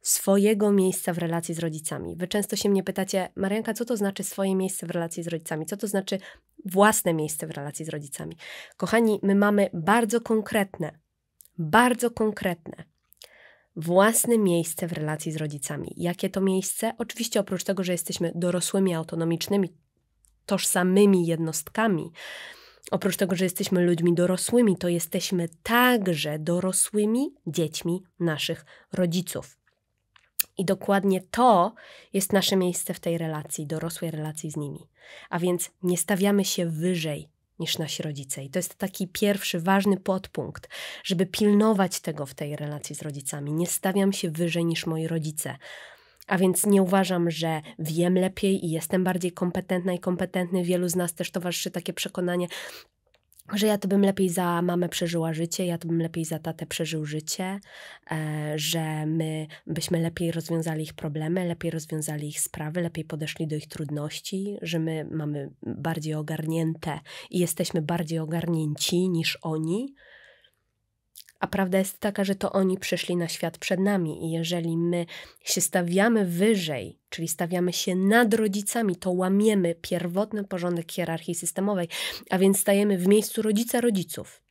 S1: Swojego miejsca w relacji z rodzicami. Wy często się mnie pytacie, Marianka, co to znaczy swoje miejsce w relacji z rodzicami? Co to znaczy własne miejsce w relacji z rodzicami? Kochani, my mamy bardzo konkretne, bardzo konkretne własne miejsce w relacji z rodzicami. Jakie to miejsce? Oczywiście oprócz tego, że jesteśmy dorosłymi, autonomicznymi, tożsamymi jednostkami, oprócz tego, że jesteśmy ludźmi dorosłymi, to jesteśmy także dorosłymi dziećmi naszych rodziców. I dokładnie to jest nasze miejsce w tej relacji, dorosłej relacji z nimi. A więc nie stawiamy się wyżej niż nasi rodzice. I to jest taki pierwszy ważny podpunkt, żeby pilnować tego w tej relacji z rodzicami. Nie stawiam się wyżej niż moi rodzice. A więc nie uważam, że wiem lepiej i jestem bardziej kompetentna i kompetentny. Wielu z nas też towarzyszy takie przekonanie, że ja to bym lepiej za mamę przeżyła życie, ja to bym lepiej za tatę przeżył życie, e, że my byśmy lepiej rozwiązali ich problemy, lepiej rozwiązali ich sprawy, lepiej podeszli do ich trudności, że my mamy bardziej ogarnięte i jesteśmy bardziej ogarnięci niż oni, a prawda jest taka, że to oni przyszli na świat przed nami i jeżeli my się stawiamy wyżej, czyli stawiamy się nad rodzicami, to łamiemy pierwotny porządek hierarchii systemowej, a więc stajemy w miejscu rodzica rodziców.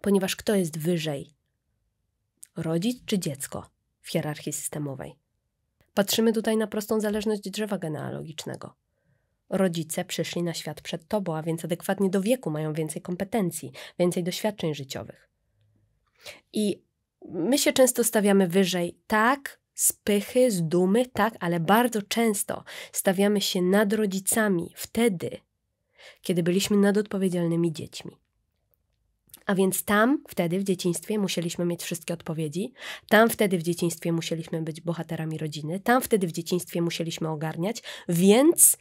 S1: Ponieważ kto jest wyżej? Rodzic czy dziecko w hierarchii systemowej? Patrzymy tutaj na prostą zależność drzewa genealogicznego. Rodzice przyszli na świat przed tobą, a więc adekwatnie do wieku mają więcej kompetencji, więcej doświadczeń życiowych. I my się często stawiamy wyżej, tak, z pychy, z dumy, tak, ale bardzo często stawiamy się nad rodzicami wtedy, kiedy byliśmy nadodpowiedzialnymi dziećmi. A więc tam wtedy w dzieciństwie musieliśmy mieć wszystkie odpowiedzi, tam wtedy w dzieciństwie musieliśmy być bohaterami rodziny, tam wtedy w dzieciństwie musieliśmy ogarniać, więc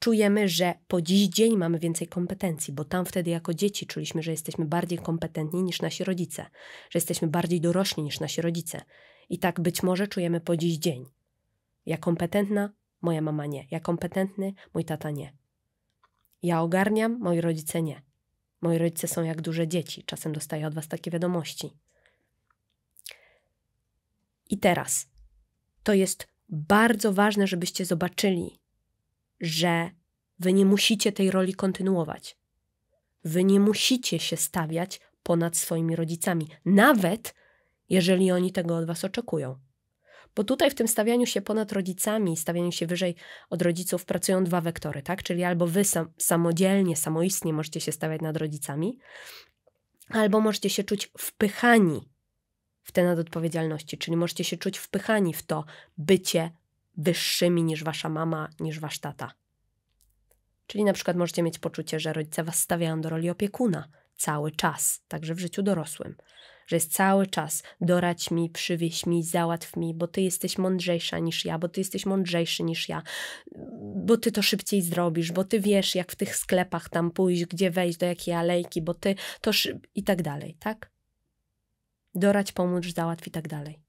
S1: czujemy, że po dziś dzień mamy więcej kompetencji, bo tam wtedy jako dzieci czuliśmy, że jesteśmy bardziej kompetentni niż nasi rodzice, że jesteśmy bardziej dorośli niż nasi rodzice. I tak być może czujemy po dziś dzień. Ja kompetentna, moja mama nie. Ja kompetentny, mój tata nie. Ja ogarniam, moi rodzice nie. Moi rodzice są jak duże dzieci. Czasem dostaję od was takie wiadomości. I teraz to jest bardzo ważne, żebyście zobaczyli, że wy nie musicie tej roli kontynuować. Wy nie musicie się stawiać ponad swoimi rodzicami, nawet jeżeli oni tego od was oczekują. Bo tutaj w tym stawianiu się ponad rodzicami, stawianiu się wyżej od rodziców pracują dwa wektory, tak? Czyli albo wy sam, samodzielnie, samoistnie możecie się stawiać nad rodzicami, albo możecie się czuć wpychani w te nadodpowiedzialności, czyli możecie się czuć wpychani w to bycie wyższymi niż wasza mama, niż wasz tata. Czyli na przykład możecie mieć poczucie, że rodzice was stawiają do roli opiekuna cały czas, także w życiu dorosłym. Że jest cały czas dorać mi, przywieź mi, załatw mi, bo ty jesteś mądrzejsza niż ja, bo ty jesteś mądrzejszy niż ja, bo ty to szybciej zrobisz, bo ty wiesz, jak w tych sklepach tam pójść, gdzie wejść, do jakiej alejki, bo ty to szyb... i tak dalej, tak? Dorać, pomóc, załatw i tak dalej.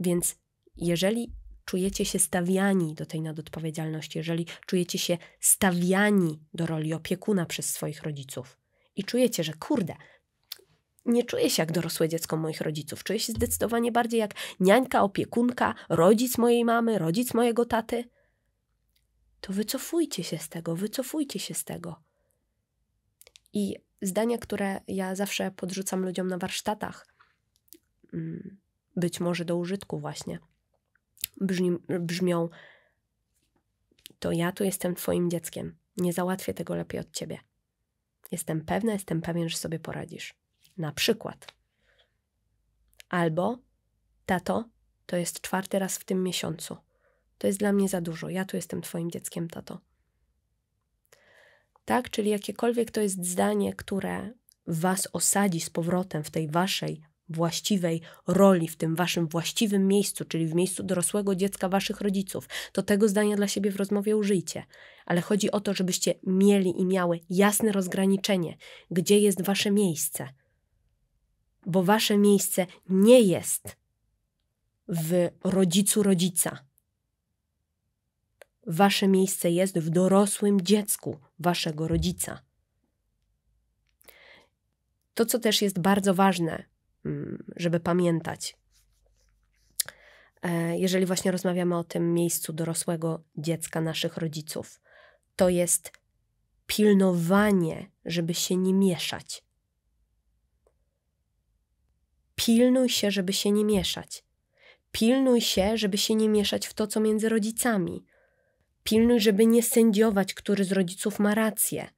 S1: Więc jeżeli czujecie się stawiani do tej nadodpowiedzialności, jeżeli czujecie się stawiani do roli opiekuna przez swoich rodziców i czujecie, że kurde, nie czuję się jak dorosłe dziecko moich rodziców, czuję się zdecydowanie bardziej jak niańka, opiekunka, rodzic mojej mamy, rodzic mojego taty, to wycofujcie się z tego, wycofujcie się z tego. I zdania, które ja zawsze podrzucam ludziom na warsztatach, mm, być może do użytku właśnie – brzmi, brzmią: To ja tu jestem Twoim dzieckiem, nie załatwię tego lepiej od Ciebie. Jestem pewna, jestem pewien, że sobie poradzisz. Na przykład. Albo tato, to jest czwarty raz w tym miesiącu. To jest dla mnie za dużo. Ja tu jestem Twoim dzieckiem, tato. Tak, czyli jakiekolwiek to jest zdanie, które Was osadzi z powrotem w tej Waszej właściwej roli, w tym waszym właściwym miejscu, czyli w miejscu dorosłego dziecka waszych rodziców, to tego zdania dla siebie w rozmowie użyjcie. Ale chodzi o to, żebyście mieli i miały jasne rozgraniczenie, gdzie jest wasze miejsce. Bo wasze miejsce nie jest w rodzicu rodzica. Wasze miejsce jest w dorosłym dziecku waszego rodzica. To, co też jest bardzo ważne Mm, żeby pamiętać. E, jeżeli właśnie rozmawiamy o tym miejscu dorosłego dziecka, naszych rodziców, to jest pilnowanie, żeby się nie mieszać. Pilnuj się, żeby się nie mieszać. Pilnuj się, żeby się nie mieszać w to, co między rodzicami. Pilnuj, żeby nie sędziować, który z rodziców ma rację.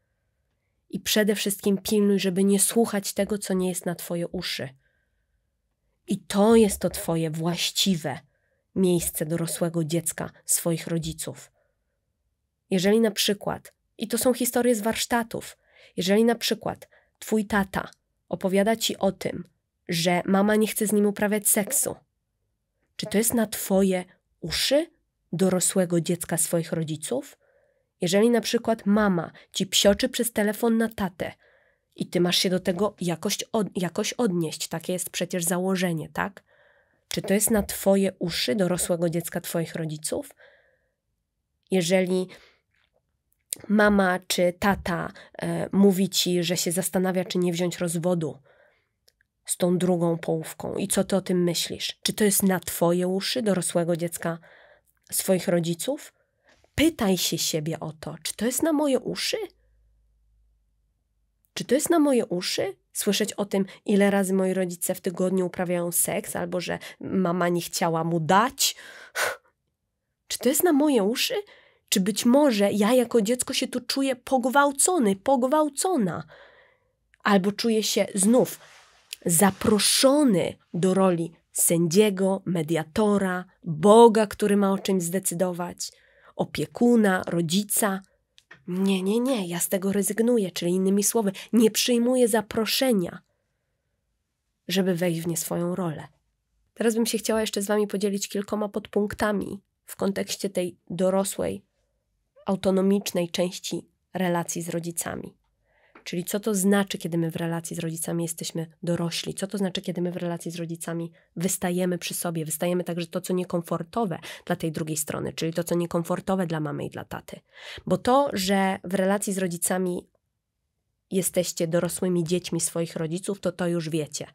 S1: I przede wszystkim pilnuj, żeby nie słuchać tego, co nie jest na Twoje uszy. I to jest to Twoje właściwe miejsce dorosłego dziecka, swoich rodziców. Jeżeli na przykład, i to są historie z warsztatów, jeżeli na przykład Twój tata opowiada Ci o tym, że mama nie chce z nim uprawiać seksu, czy to jest na Twoje uszy dorosłego dziecka swoich rodziców? Jeżeli na przykład mama ci psioczy przez telefon na tatę, i ty masz się do tego jakoś, od, jakoś odnieść. Takie jest przecież założenie, tak? Czy to jest na twoje uszy dorosłego dziecka twoich rodziców? Jeżeli mama czy tata e, mówi ci, że się zastanawia, czy nie wziąć rozwodu z tą drugą połówką i co ty o tym myślisz? Czy to jest na twoje uszy dorosłego dziecka swoich rodziców? Pytaj się siebie o to, czy to jest na moje uszy? Czy to jest na moje uszy? Słyszeć o tym, ile razy moi rodzice w tygodniu uprawiają seks, albo że mama nie chciała mu dać? Czy to jest na moje uszy? Czy być może ja jako dziecko się tu czuję pogwałcony, pogwałcona? Albo czuję się znów zaproszony do roli sędziego, mediatora, Boga, który ma o czymś zdecydować, opiekuna, rodzica – nie, nie, nie, ja z tego rezygnuję, czyli innymi słowy, nie przyjmuję zaproszenia, żeby wejść w nie swoją rolę. Teraz bym się chciała jeszcze z Wami podzielić kilkoma podpunktami w kontekście tej dorosłej, autonomicznej części relacji z rodzicami. Czyli co to znaczy, kiedy my w relacji z rodzicami jesteśmy dorośli? Co to znaczy, kiedy my w relacji z rodzicami wystajemy przy sobie? Wystajemy także to, co niekomfortowe dla tej drugiej strony, czyli to, co niekomfortowe dla mamy i dla taty. Bo to, że w relacji z rodzicami jesteście dorosłymi dziećmi swoich rodziców, to to już wiecie.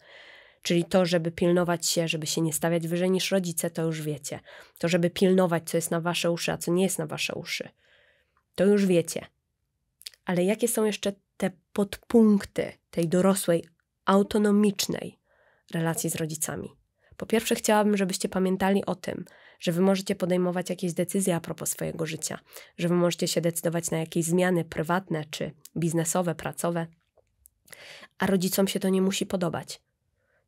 S1: Czyli to, żeby pilnować się, żeby się nie stawiać wyżej niż rodzice, to już wiecie. To, żeby pilnować, co jest na wasze uszy, a co nie jest na wasze uszy, to już wiecie. Ale jakie są jeszcze te podpunkty tej dorosłej, autonomicznej relacji z rodzicami. Po pierwsze, chciałabym, żebyście pamiętali o tym, że wy możecie podejmować jakieś decyzje a propos swojego życia, że wy możecie się decydować na jakieś zmiany prywatne czy biznesowe, pracowe, a rodzicom się to nie musi podobać.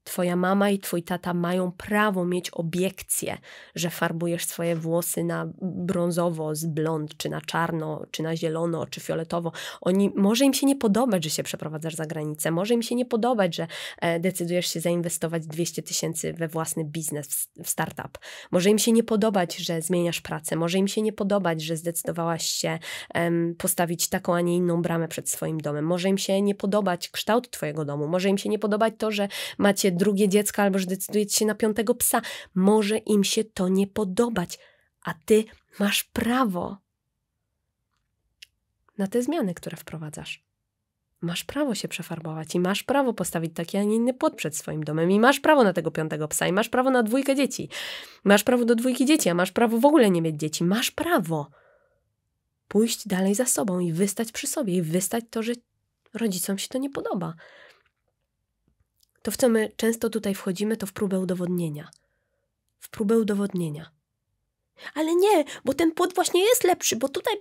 S1: Twoja mama i twój tata mają prawo mieć obiekcję, że farbujesz swoje włosy na brązowo, z blond, czy na czarno, czy na zielono, czy fioletowo. Oni, może im się nie podobać, że się przeprowadzasz za granicę, może im się nie podobać, że e, decydujesz się zainwestować 200 tysięcy we własny biznes, w startup. Może im się nie podobać, że zmieniasz pracę, może im się nie podobać, że zdecydowałaś się em, postawić taką, a nie inną bramę przed swoim domem. Może im się nie podobać kształt Twojego domu, może im się nie podobać to, że macie drugie dziecko albo że decydujecie się na piątego psa. Może im się to nie podobać, a ty masz prawo na te zmiany, które wprowadzasz. Masz prawo się przefarbować i masz prawo postawić taki, a nie inny płot przed swoim domem i masz prawo na tego piątego psa i masz prawo na dwójkę dzieci. Masz prawo do dwójki dzieci, a masz prawo w ogóle nie mieć dzieci. Masz prawo pójść dalej za sobą i wystać przy sobie i wystać to, że rodzicom się to nie podoba. To, w co my często tutaj wchodzimy, to w próbę udowodnienia. W próbę udowodnienia. Ale nie, bo ten płot właśnie jest lepszy, bo tutaj.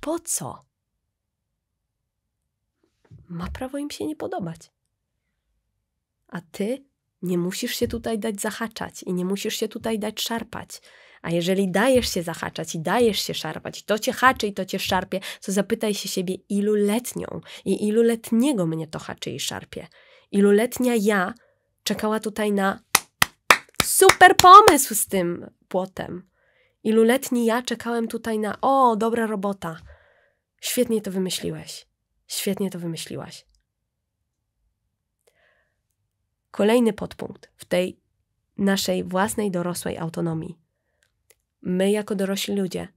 S1: Po co? Ma prawo im się nie podobać. A ty nie musisz się tutaj dać zahaczać i nie musisz się tutaj dać szarpać. A jeżeli dajesz się zahaczać i dajesz się szarpać, to cię haczy i to cię szarpie, to zapytaj się siebie, ilu letnią i ilu letniego mnie to haczy i szarpie. ilu letnia ja czekała tutaj na super pomysł z tym płotem. ilu letni ja czekałem tutaj na o, dobra robota. Świetnie to wymyśliłeś. Świetnie to wymyśliłaś. Kolejny podpunkt w tej naszej własnej dorosłej autonomii. My, jako dorośli ludzie,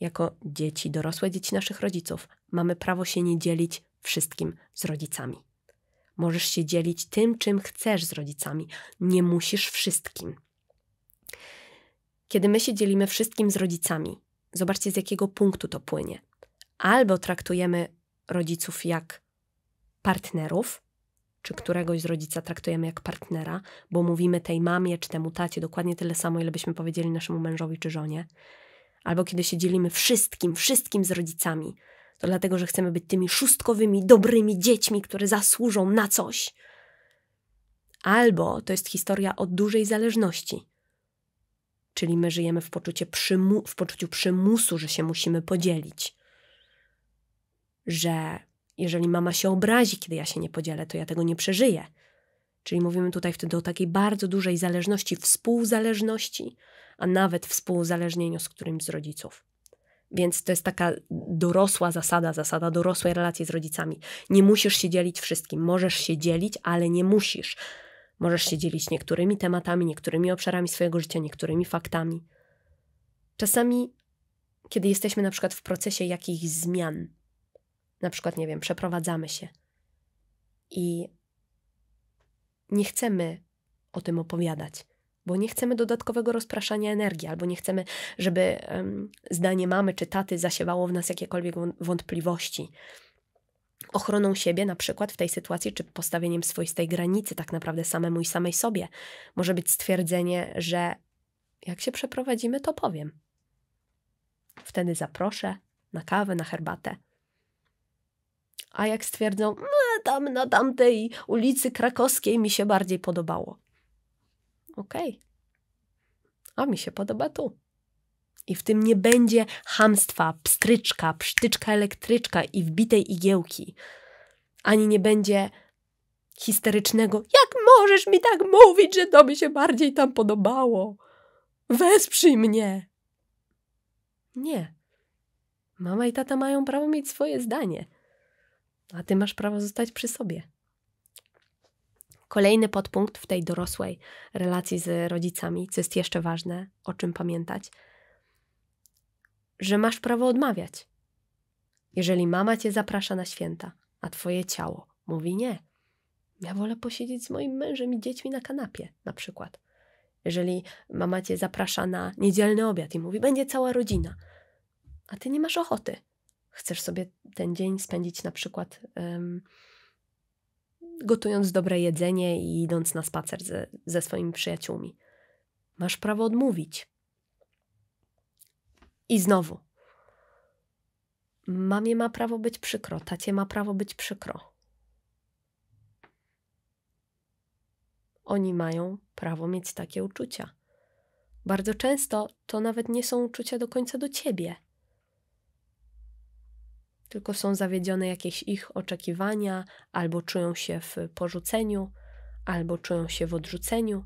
S1: jako dzieci, dorosłe dzieci naszych rodziców, mamy prawo się nie dzielić wszystkim z rodzicami. Możesz się dzielić tym, czym chcesz z rodzicami, nie musisz wszystkim. Kiedy my się dzielimy wszystkim z rodzicami, zobaczcie z jakiego punktu to płynie. Albo traktujemy rodziców jak partnerów, czy któregoś z rodzica traktujemy jak partnera, bo mówimy tej mamie czy temu tacie dokładnie tyle samo, ile byśmy powiedzieli naszemu mężowi czy żonie. Albo kiedy się dzielimy wszystkim, wszystkim z rodzicami, to dlatego, że chcemy być tymi szóstkowymi, dobrymi dziećmi, które zasłużą na coś. Albo to jest historia o dużej zależności. Czyli my żyjemy w, przymu- w poczuciu przymusu, że się musimy podzielić. Że jeżeli mama się obrazi, kiedy ja się nie podzielę, to ja tego nie przeżyję. Czyli mówimy tutaj wtedy o takiej bardzo dużej zależności, współzależności, a nawet współzależnieniu z którymś z rodziców. Więc to jest taka dorosła zasada, zasada dorosłej relacji z rodzicami. Nie musisz się dzielić wszystkim. Możesz się dzielić, ale nie musisz. Możesz się dzielić niektórymi tematami, niektórymi obszarami swojego życia, niektórymi faktami. Czasami, kiedy jesteśmy na przykład w procesie jakichś zmian, na przykład, nie wiem, przeprowadzamy się i nie chcemy o tym opowiadać, bo nie chcemy dodatkowego rozpraszania energii, albo nie chcemy, żeby um, zdanie mamy czy taty zasiewało w nas jakiekolwiek wątpliwości. Ochroną siebie, na przykład w tej sytuacji, czy postawieniem swoistej granicy, tak naprawdę samemu i samej sobie, może być stwierdzenie, że jak się przeprowadzimy, to powiem. Wtedy zaproszę na kawę, na herbatę a jak stwierdzą, no, tam na tamtej ulicy krakowskiej mi się bardziej podobało. Okej. Okay. A mi się podoba tu. I w tym nie będzie hamstwa, pstryczka, psztyczka elektryczka i wbitej igiełki. Ani nie będzie histerycznego, jak możesz mi tak mówić, że to mi się bardziej tam podobało? Wesprzyj mnie! Nie. Mama i tata mają prawo mieć swoje zdanie a ty masz prawo zostać przy sobie. Kolejny podpunkt w tej dorosłej relacji z rodzicami, co jest jeszcze ważne, o czym pamiętać, że masz prawo odmawiać. Jeżeli mama cię zaprasza na święta, a twoje ciało mówi nie, ja wolę posiedzieć z moim mężem i dziećmi na kanapie, na przykład. Jeżeli mama cię zaprasza na niedzielny obiad i mówi, będzie cała rodzina, a ty nie masz ochoty, Chcesz sobie ten dzień spędzić na przykład um, gotując dobre jedzenie i idąc na spacer ze, ze swoimi przyjaciółmi. Masz prawo odmówić. I znowu. Mamie ma prawo być przykro, tacie ma prawo być przykro. Oni mają prawo mieć takie uczucia. Bardzo często to nawet nie są uczucia do końca do ciebie tylko są zawiedzione jakieś ich oczekiwania, albo czują się w porzuceniu, albo czują się w odrzuceniu.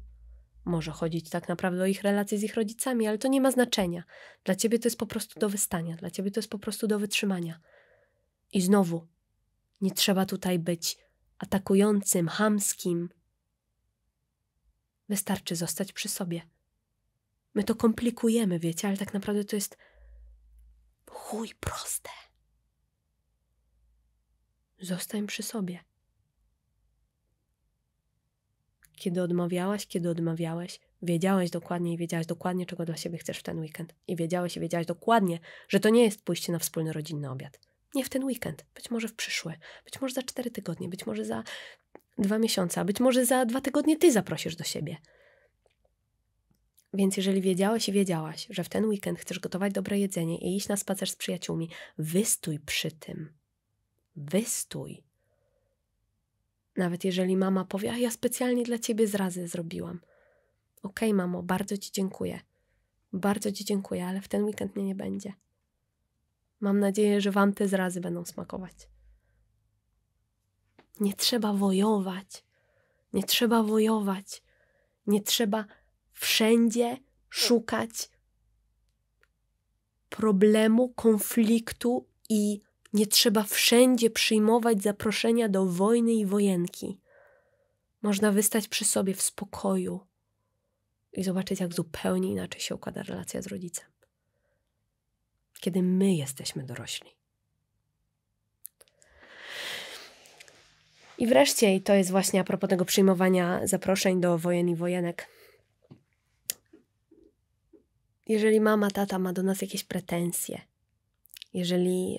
S1: Może chodzić tak naprawdę o ich relacje z ich rodzicami, ale to nie ma znaczenia. Dla ciebie to jest po prostu do wystania, dla ciebie to jest po prostu do wytrzymania. I znowu, nie trzeba tutaj być atakującym, hamskim. Wystarczy zostać przy sobie. My to komplikujemy, wiecie, ale tak naprawdę to jest chuj proste. Zostań przy sobie. Kiedy odmawiałaś, kiedy odmawiałeś, wiedziałeś dokładnie i wiedziałaś dokładnie, czego dla siebie chcesz w ten weekend. I wiedziałeś i wiedziałaś dokładnie, że to nie jest pójście na wspólny rodzinny obiad. Nie w ten weekend, być może w przyszły, być może za cztery tygodnie, być może za dwa miesiące, a być może za dwa tygodnie ty zaprosisz do siebie. Więc jeżeli wiedziałeś i wiedziałaś, że w ten weekend chcesz gotować dobre jedzenie i iść na spacer z przyjaciółmi, wystój przy tym wystój. Nawet jeżeli mama powie, a ja specjalnie dla ciebie zrazy zrobiłam. Okej, okay, mamo, bardzo ci dziękuję. Bardzo ci dziękuję, ale w ten weekend mnie nie będzie. Mam nadzieję, że wam te zrazy będą smakować. Nie trzeba wojować. Nie trzeba wojować. Nie trzeba wszędzie szukać problemu, konfliktu i nie trzeba wszędzie przyjmować zaproszenia do wojny i wojenki. Można wystać przy sobie w spokoju i zobaczyć, jak zupełnie inaczej się układa relacja z rodzicem. Kiedy my jesteśmy dorośli. I wreszcie, i to jest właśnie a propos tego przyjmowania zaproszeń do wojen i wojenek. Jeżeli mama, tata ma do nas jakieś pretensje, jeżeli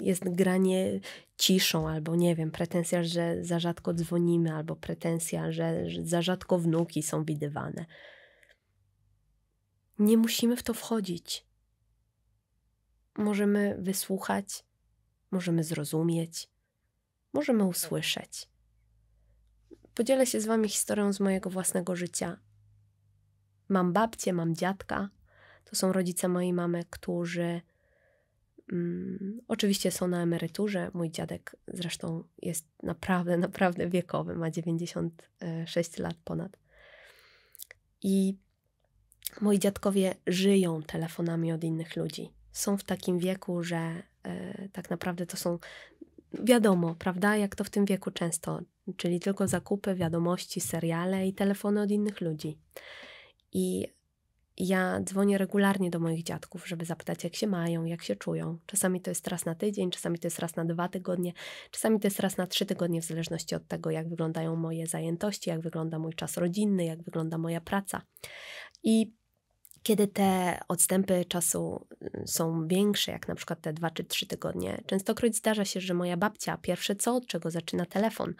S1: jest granie ciszą, albo nie wiem, pretensja, że za rzadko dzwonimy, albo pretensja, że, że za rzadko wnuki są widywane. Nie musimy w to wchodzić. Możemy wysłuchać, możemy zrozumieć, możemy usłyszeć. Podzielę się z Wami historią z mojego własnego życia. Mam babcię, mam dziadka. To są rodzice mojej mamy, którzy Mm, oczywiście są na emeryturze. Mój dziadek zresztą jest naprawdę, naprawdę wiekowy, ma 96 lat ponad. I moi dziadkowie żyją telefonami od innych ludzi. Są w takim wieku, że y, tak naprawdę to są, wiadomo, prawda, jak to w tym wieku często, czyli tylko zakupy, wiadomości, seriale i telefony od innych ludzi. I ja dzwonię regularnie do moich dziadków, żeby zapytać, jak się mają, jak się czują. Czasami to jest raz na tydzień, czasami to jest raz na dwa tygodnie, czasami to jest raz na trzy tygodnie, w zależności od tego, jak wyglądają moje zajętości, jak wygląda mój czas rodzinny, jak wygląda moja praca. I kiedy te odstępy czasu mm, są większe, jak na przykład te dwa czy trzy tygodnie, częstokroć zdarza się, że moja babcia pierwsze co, od czego zaczyna telefon,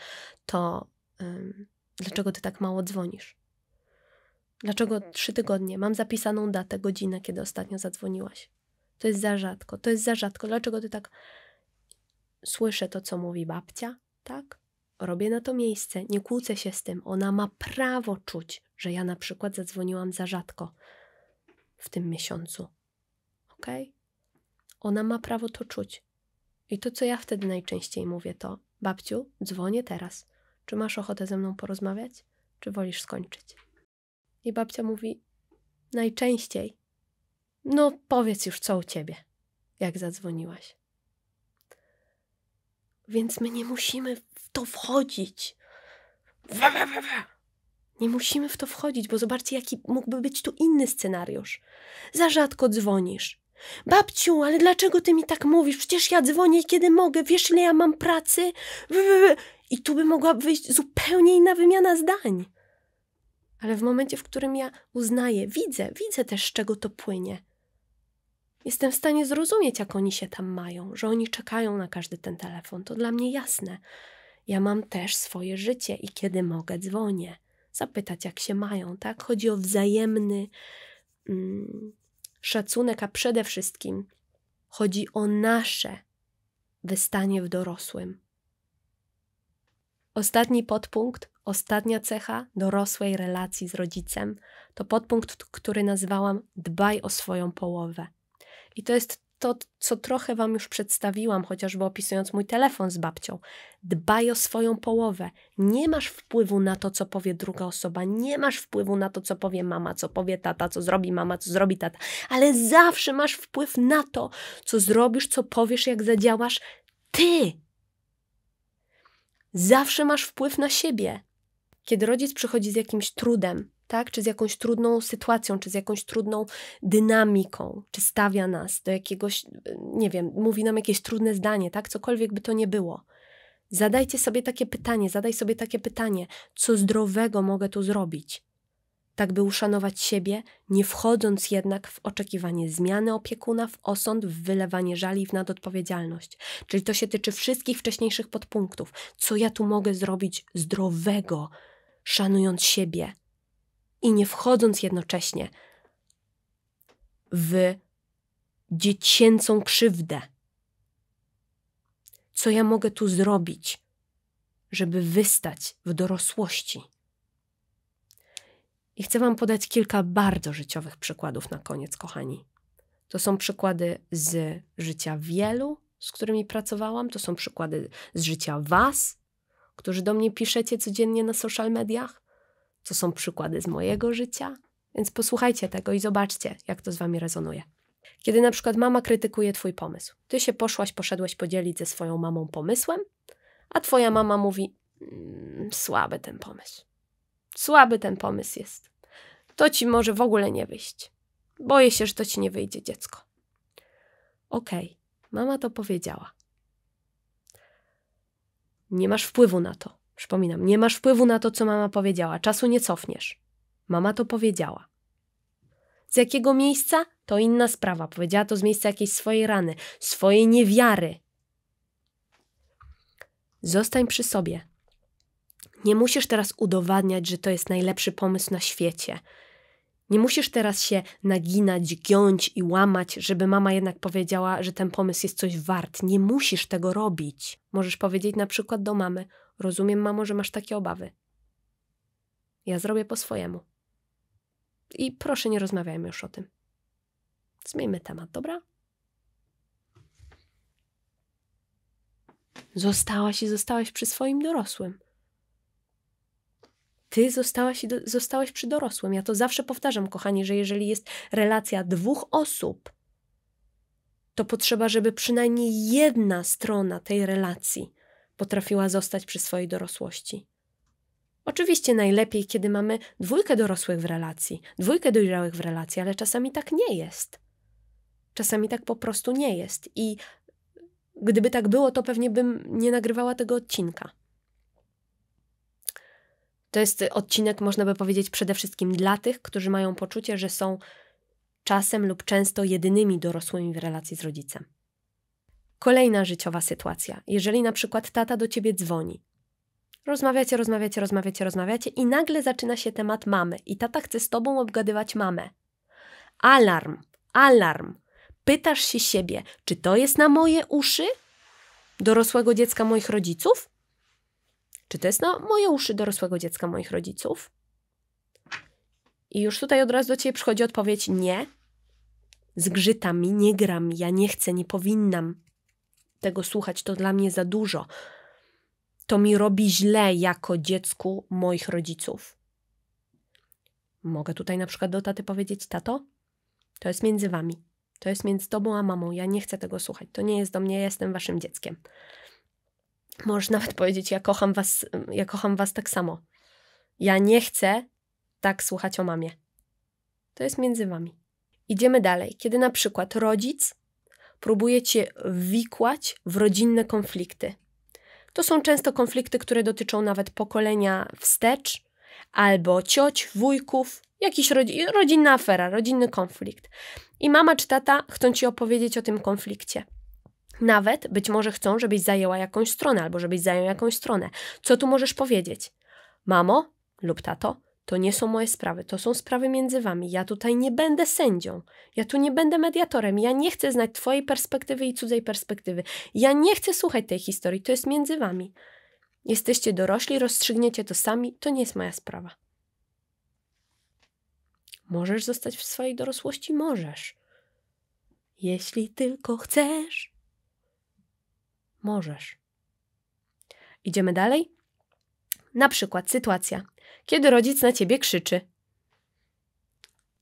S1: to um, dlaczego ty tak mało dzwonisz? Dlaczego mhm. trzy tygodnie? Mam zapisaną datę, godzinę, kiedy ostatnio zadzwoniłaś. To jest za rzadko, to jest za rzadko. Dlaczego ty tak słyszę to, co mówi babcia, tak? Robię na to miejsce, nie kłócę się z tym. Ona ma prawo czuć, że ja na przykład zadzwoniłam za rzadko w tym miesiącu. Ok? Ona ma prawo to czuć. I to, co ja wtedy najczęściej mówię, to babciu, dzwonię teraz. Czy masz ochotę ze mną porozmawiać? Czy wolisz skończyć? I babcia mówi najczęściej: No, powiedz już, co u ciebie, jak zadzwoniłaś. Więc my nie musimy w to wchodzić. Nie musimy w to wchodzić, bo zobaczcie, jaki mógłby być tu inny scenariusz. Za rzadko dzwonisz. Babciu, ale dlaczego ty mi tak mówisz? Przecież ja dzwonię, kiedy mogę. Wiesz, ile ja mam pracy? I tu by mogła wyjść zupełnie inna wymiana zdań. Ale w momencie, w którym ja uznaję, widzę, widzę też z czego to płynie, jestem w stanie zrozumieć, jak oni się tam mają, że oni czekają na każdy ten telefon. To dla mnie jasne. Ja mam też swoje życie i kiedy mogę, dzwonię. Zapytać, jak się mają, tak? Chodzi o wzajemny mm, szacunek, a przede wszystkim chodzi o nasze wystanie w dorosłym. Ostatni podpunkt Ostatnia cecha dorosłej relacji z rodzicem to podpunkt, który nazywałam dbaj o swoją połowę. I to jest to, co trochę Wam już przedstawiłam, chociażby opisując mój telefon z babcią. Dbaj o swoją połowę. Nie masz wpływu na to, co powie druga osoba, nie masz wpływu na to, co powie mama, co powie tata, co zrobi mama, co zrobi tata, ale zawsze masz wpływ na to, co zrobisz, co powiesz, jak zadziałasz ty. Zawsze masz wpływ na siebie. Kiedy rodzic przychodzi z jakimś trudem, tak? czy z jakąś trudną sytuacją, czy z jakąś trudną dynamiką, czy stawia nas do jakiegoś, nie wiem, mówi nam jakieś trudne zdanie, tak? cokolwiek by to nie było. Zadajcie sobie takie pytanie, zadaj sobie takie pytanie, co zdrowego mogę tu zrobić? Tak, by uszanować siebie, nie wchodząc jednak w oczekiwanie zmiany opiekuna, w osąd, w wylewanie żali w nadodpowiedzialność. Czyli to się tyczy wszystkich wcześniejszych podpunktów. Co ja tu mogę zrobić zdrowego? szanując siebie i nie wchodząc jednocześnie w dziecięcą krzywdę. Co ja mogę tu zrobić, żeby wystać w dorosłości? I chcę Wam podać kilka bardzo życiowych przykładów na koniec, kochani. To są przykłady z życia wielu, z którymi pracowałam, to są przykłady z życia Was, którzy do mnie piszecie codziennie na social mediach. To są przykłady z mojego życia, więc posłuchajcie tego i zobaczcie, jak to z wami rezonuje. Kiedy na przykład mama krytykuje twój pomysł, ty się poszłaś, poszedłeś podzielić ze swoją mamą pomysłem, a twoja mama mówi: mm, Słaby ten pomysł. Słaby ten pomysł jest. To ci może w ogóle nie wyjść. Boję się, że to ci nie wyjdzie dziecko. Okej, okay, mama to powiedziała nie masz wpływu na to. Przypominam, nie masz wpływu na to, co mama powiedziała. Czasu nie cofniesz. Mama to powiedziała. Z jakiego miejsca? To inna sprawa. Powiedziała to z miejsca jakiejś swojej rany, swojej niewiary. Zostań przy sobie. Nie musisz teraz udowadniać, że to jest najlepszy pomysł na świecie, nie musisz teraz się naginać, giąć i łamać, żeby mama jednak powiedziała, że ten pomysł jest coś wart. Nie musisz tego robić. Możesz powiedzieć na przykład do mamy: Rozumiem, mamo, że masz takie obawy. Ja zrobię po swojemu. I proszę, nie rozmawiajmy już o tym. Zmieńmy temat, dobra? Zostałaś i zostałaś przy swoim dorosłym ty zostałaś, zostałaś przy dorosłym. Ja to zawsze powtarzam, kochani, że jeżeli jest relacja dwóch osób, to potrzeba, żeby przynajmniej jedna strona tej relacji potrafiła zostać przy swojej dorosłości. Oczywiście najlepiej, kiedy mamy dwójkę dorosłych w relacji, dwójkę dojrzałych w relacji, ale czasami tak nie jest. Czasami tak po prostu nie jest. I gdyby tak było, to pewnie bym nie nagrywała tego odcinka. To jest odcinek, można by powiedzieć, przede wszystkim dla tych, którzy mają poczucie, że są czasem lub często jedynymi dorosłymi w relacji z rodzicem. Kolejna życiowa sytuacja. Jeżeli na przykład tata do ciebie dzwoni, rozmawiacie, rozmawiacie, rozmawiacie, rozmawiacie i nagle zaczyna się temat mamy i tata chce z tobą obgadywać mamę. Alarm, alarm. Pytasz się siebie, czy to jest na moje uszy? Dorosłego dziecka moich rodziców? Czy to jest no moje uszy dorosłego dziecka moich rodziców? I już tutaj od razu do ciebie przychodzi odpowiedź nie. Zgrzyta mi, nie gram, ja nie chcę, nie powinnam tego słuchać, to dla mnie za dużo. To mi robi źle jako dziecku moich rodziców. Mogę tutaj na przykład do taty powiedzieć: Tato, to jest między wami, to jest między tobą a mamą, ja nie chcę tego słuchać, to nie jest do mnie, ja jestem waszym dzieckiem. Możesz nawet powiedzieć, ja kocham was, ja kocham was tak samo. Ja nie chcę tak słuchać o mamie. To jest między wami. Idziemy dalej. Kiedy na przykład rodzic próbuje cię wikłać w rodzinne konflikty. To są często konflikty, które dotyczą nawet pokolenia wstecz, albo cioć, wujków, jakiś rodzinna afera, rodzinny konflikt. I mama czy tata chcą ci opowiedzieć o tym konflikcie. Nawet być może chcą, żebyś zajęła jakąś stronę albo żebyś zajął jakąś stronę. Co tu możesz powiedzieć? Mamo lub tato, to nie są moje sprawy, to są sprawy między wami. Ja tutaj nie będę sędzią, ja tu nie będę mediatorem, ja nie chcę znać twojej perspektywy i cudzej perspektywy. Ja nie chcę słuchać tej historii, to jest między wami. Jesteście dorośli, rozstrzygniecie to sami, to nie jest moja sprawa. Możesz zostać w swojej dorosłości? Możesz. Jeśli tylko chcesz możesz. Idziemy dalej? Na przykład sytuacja, kiedy rodzic na ciebie krzyczy.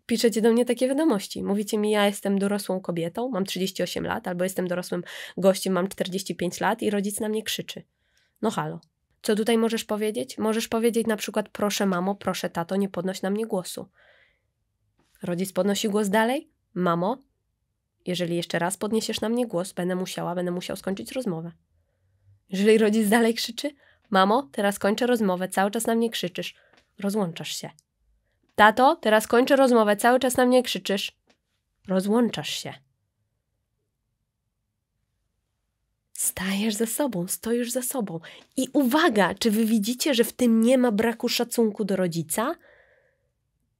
S1: Piszecie do mnie takie wiadomości. Mówicie mi, ja jestem dorosłą kobietą, mam 38 lat, albo jestem dorosłym gościem, mam 45 lat i rodzic na mnie krzyczy. No halo. Co tutaj możesz powiedzieć? Możesz powiedzieć na przykład, proszę mamo, proszę tato, nie podnoś na mnie głosu. Rodzic podnosi głos dalej? Mamo, jeżeli jeszcze raz podniesiesz na mnie głos, będę musiała, będę musiał skończyć rozmowę. Jeżeli rodzic dalej krzyczy, mamo, teraz kończę rozmowę, cały czas na mnie krzyczysz, rozłączasz się. Tato, teraz kończę rozmowę, cały czas na mnie krzyczysz, rozłączasz się. Stajesz za sobą, stoisz za sobą. I uwaga, czy wy widzicie, że w tym nie ma braku szacunku do rodzica?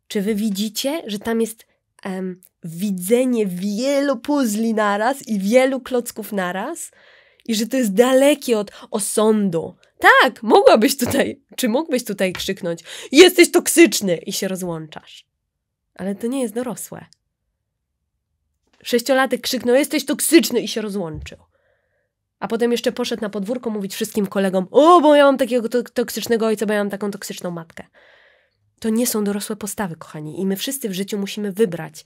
S1: Czy wy widzicie, że tam jest um, widzenie wielu puzli naraz i wielu klocków naraz i że to jest dalekie od osądu. Tak, mogłabyś tutaj, czy mógłbyś tutaj krzyknąć: Jesteś toksyczny! i się rozłączasz. Ale to nie jest dorosłe. Sześciolatek krzyknął: Jesteś toksyczny! i się rozłączył. A potem jeszcze poszedł na podwórko mówić wszystkim kolegom: O, bo ja mam takiego to toksycznego ojca, bo ja mam taką toksyczną matkę. To nie są dorosłe postawy, kochani, i my wszyscy w życiu musimy wybrać,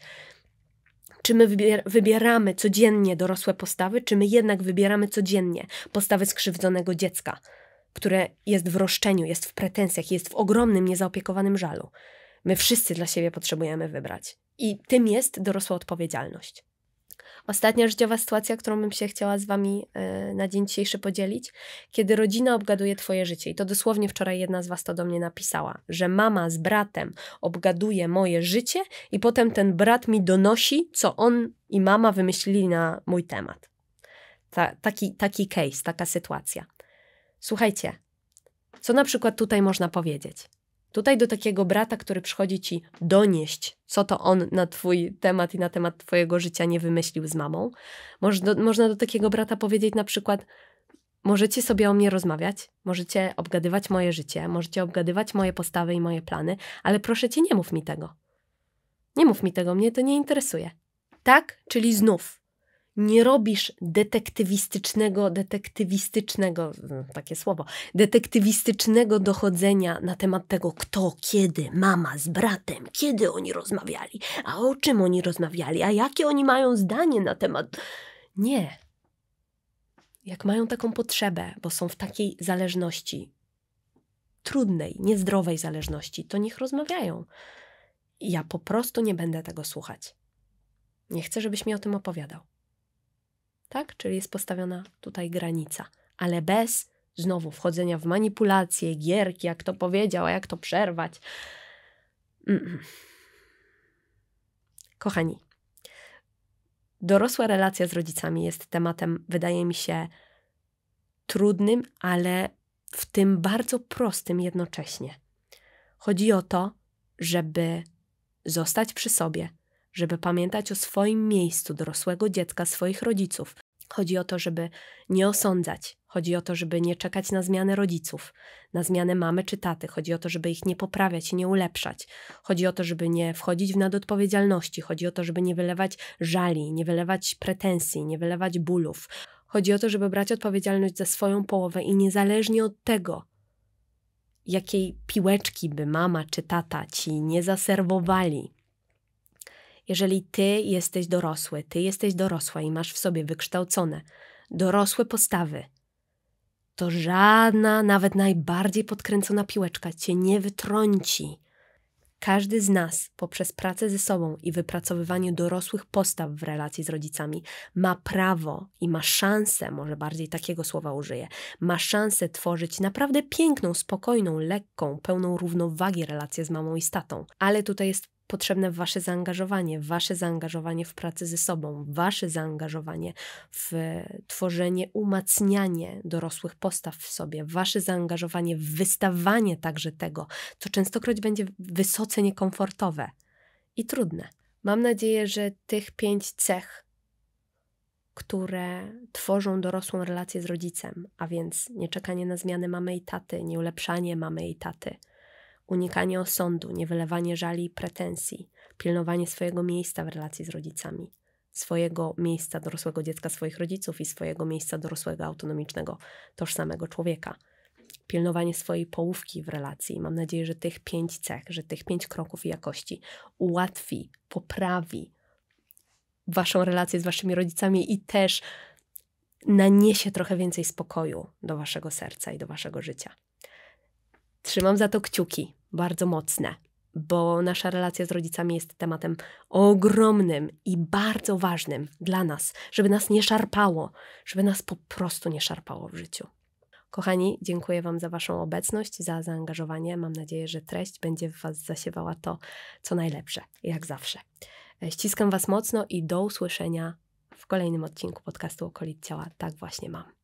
S1: czy my wybieramy codziennie dorosłe postawy, czy my jednak wybieramy codziennie postawy skrzywdzonego dziecka, które jest w roszczeniu, jest w pretensjach, jest w ogromnym, niezaopiekowanym żalu. My wszyscy dla siebie potrzebujemy wybrać. I tym jest dorosła odpowiedzialność. Ostatnia życiowa sytuacja, którą bym się chciała z Wami y, na dzień dzisiejszy podzielić, kiedy rodzina obgaduje Twoje życie. I to dosłownie wczoraj jedna z Was to do mnie napisała, że mama z bratem obgaduje moje życie i potem ten brat mi donosi, co on i mama wymyślili na mój temat. Ta, taki, taki case, taka sytuacja. Słuchajcie, co na przykład tutaj można powiedzieć? Tutaj do takiego brata, który przychodzi ci donieść, co to on na twój temat i na temat twojego życia nie wymyślił z mamą, można do, można do takiego brata powiedzieć na przykład: Możecie sobie o mnie rozmawiać, możecie obgadywać moje życie, możecie obgadywać moje postawy i moje plany, ale proszę cię, nie mów mi tego. Nie mów mi tego, mnie to nie interesuje. Tak, czyli znów nie robisz detektywistycznego, detektywistycznego, no, takie słowo, detektywistycznego dochodzenia na temat tego, kto, kiedy, mama z bratem, kiedy oni rozmawiali, a o czym oni rozmawiali, a jakie oni mają zdanie na temat. Nie. Jak mają taką potrzebę, bo są w takiej zależności, trudnej, niezdrowej zależności, to niech rozmawiają. Ja po prostu nie będę tego słuchać. Nie chcę, żebyś mi o tym opowiadał tak? Czyli jest postawiona tutaj granica, ale bez znowu wchodzenia w manipulacje, gierki, jak to powiedział, a jak to przerwać. Mm. Kochani, dorosła relacja z rodzicami jest tematem, wydaje mi się, trudnym, ale w tym bardzo prostym jednocześnie. Chodzi o to, żeby zostać przy sobie, żeby pamiętać o swoim miejscu dorosłego dziecka swoich rodziców. Chodzi o to, żeby nie osądzać, chodzi o to, żeby nie czekać na zmianę rodziców, na zmianę mamy czy taty, chodzi o to, żeby ich nie poprawiać, nie ulepszać, chodzi o to, żeby nie wchodzić w nadodpowiedzialności, chodzi o to, żeby nie wylewać żali, nie wylewać pretensji, nie wylewać bólów. Chodzi o to, żeby brać odpowiedzialność za swoją połowę i niezależnie od tego, jakiej piłeczki by mama czy tata ci nie zaserwowali, jeżeli ty jesteś dorosły, ty jesteś dorosła i masz w sobie wykształcone, dorosłe postawy, to żadna, nawet najbardziej podkręcona piłeczka cię nie wytrąci. Każdy z nas poprzez pracę ze sobą i wypracowywanie dorosłych postaw w relacji z rodzicami ma prawo i ma szansę, może bardziej takiego słowa użyję, ma szansę tworzyć naprawdę piękną, spokojną, lekką, pełną równowagi relację z mamą i statą. Ale tutaj jest potrzebne wasze zaangażowanie, wasze zaangażowanie w pracę ze sobą, wasze zaangażowanie w tworzenie, umacnianie dorosłych postaw w sobie, wasze zaangażowanie w wystawanie także tego, co częstokroć będzie wysoce niekomfortowe i trudne. Mam nadzieję, że tych pięć cech, które tworzą dorosłą relację z rodzicem, a więc nie czekanie na zmiany mamy i taty, nieulepszanie mamy i taty, unikanie osądu, niewylewanie żali i pretensji, pilnowanie swojego miejsca w relacji z rodzicami, swojego miejsca dorosłego dziecka swoich rodziców i swojego miejsca dorosłego, autonomicznego, tożsamego człowieka. Pilnowanie swojej połówki w relacji. Mam nadzieję, że tych pięć cech, że tych pięć kroków i jakości ułatwi, poprawi waszą relację z waszymi rodzicami i też naniesie trochę więcej spokoju do waszego serca i do waszego życia. Trzymam za to kciuki, bardzo mocne, bo nasza relacja z rodzicami jest tematem ogromnym i bardzo ważnym dla nas, żeby nas nie szarpało, żeby nas po prostu nie szarpało w życiu. Kochani, dziękuję Wam za Waszą obecność, za zaangażowanie. Mam nadzieję, że treść będzie w Was zasiewała to, co najlepsze, jak zawsze. E, ściskam Was mocno i do usłyszenia w kolejnym odcinku podcastu Okolic Ciała. Tak właśnie mam.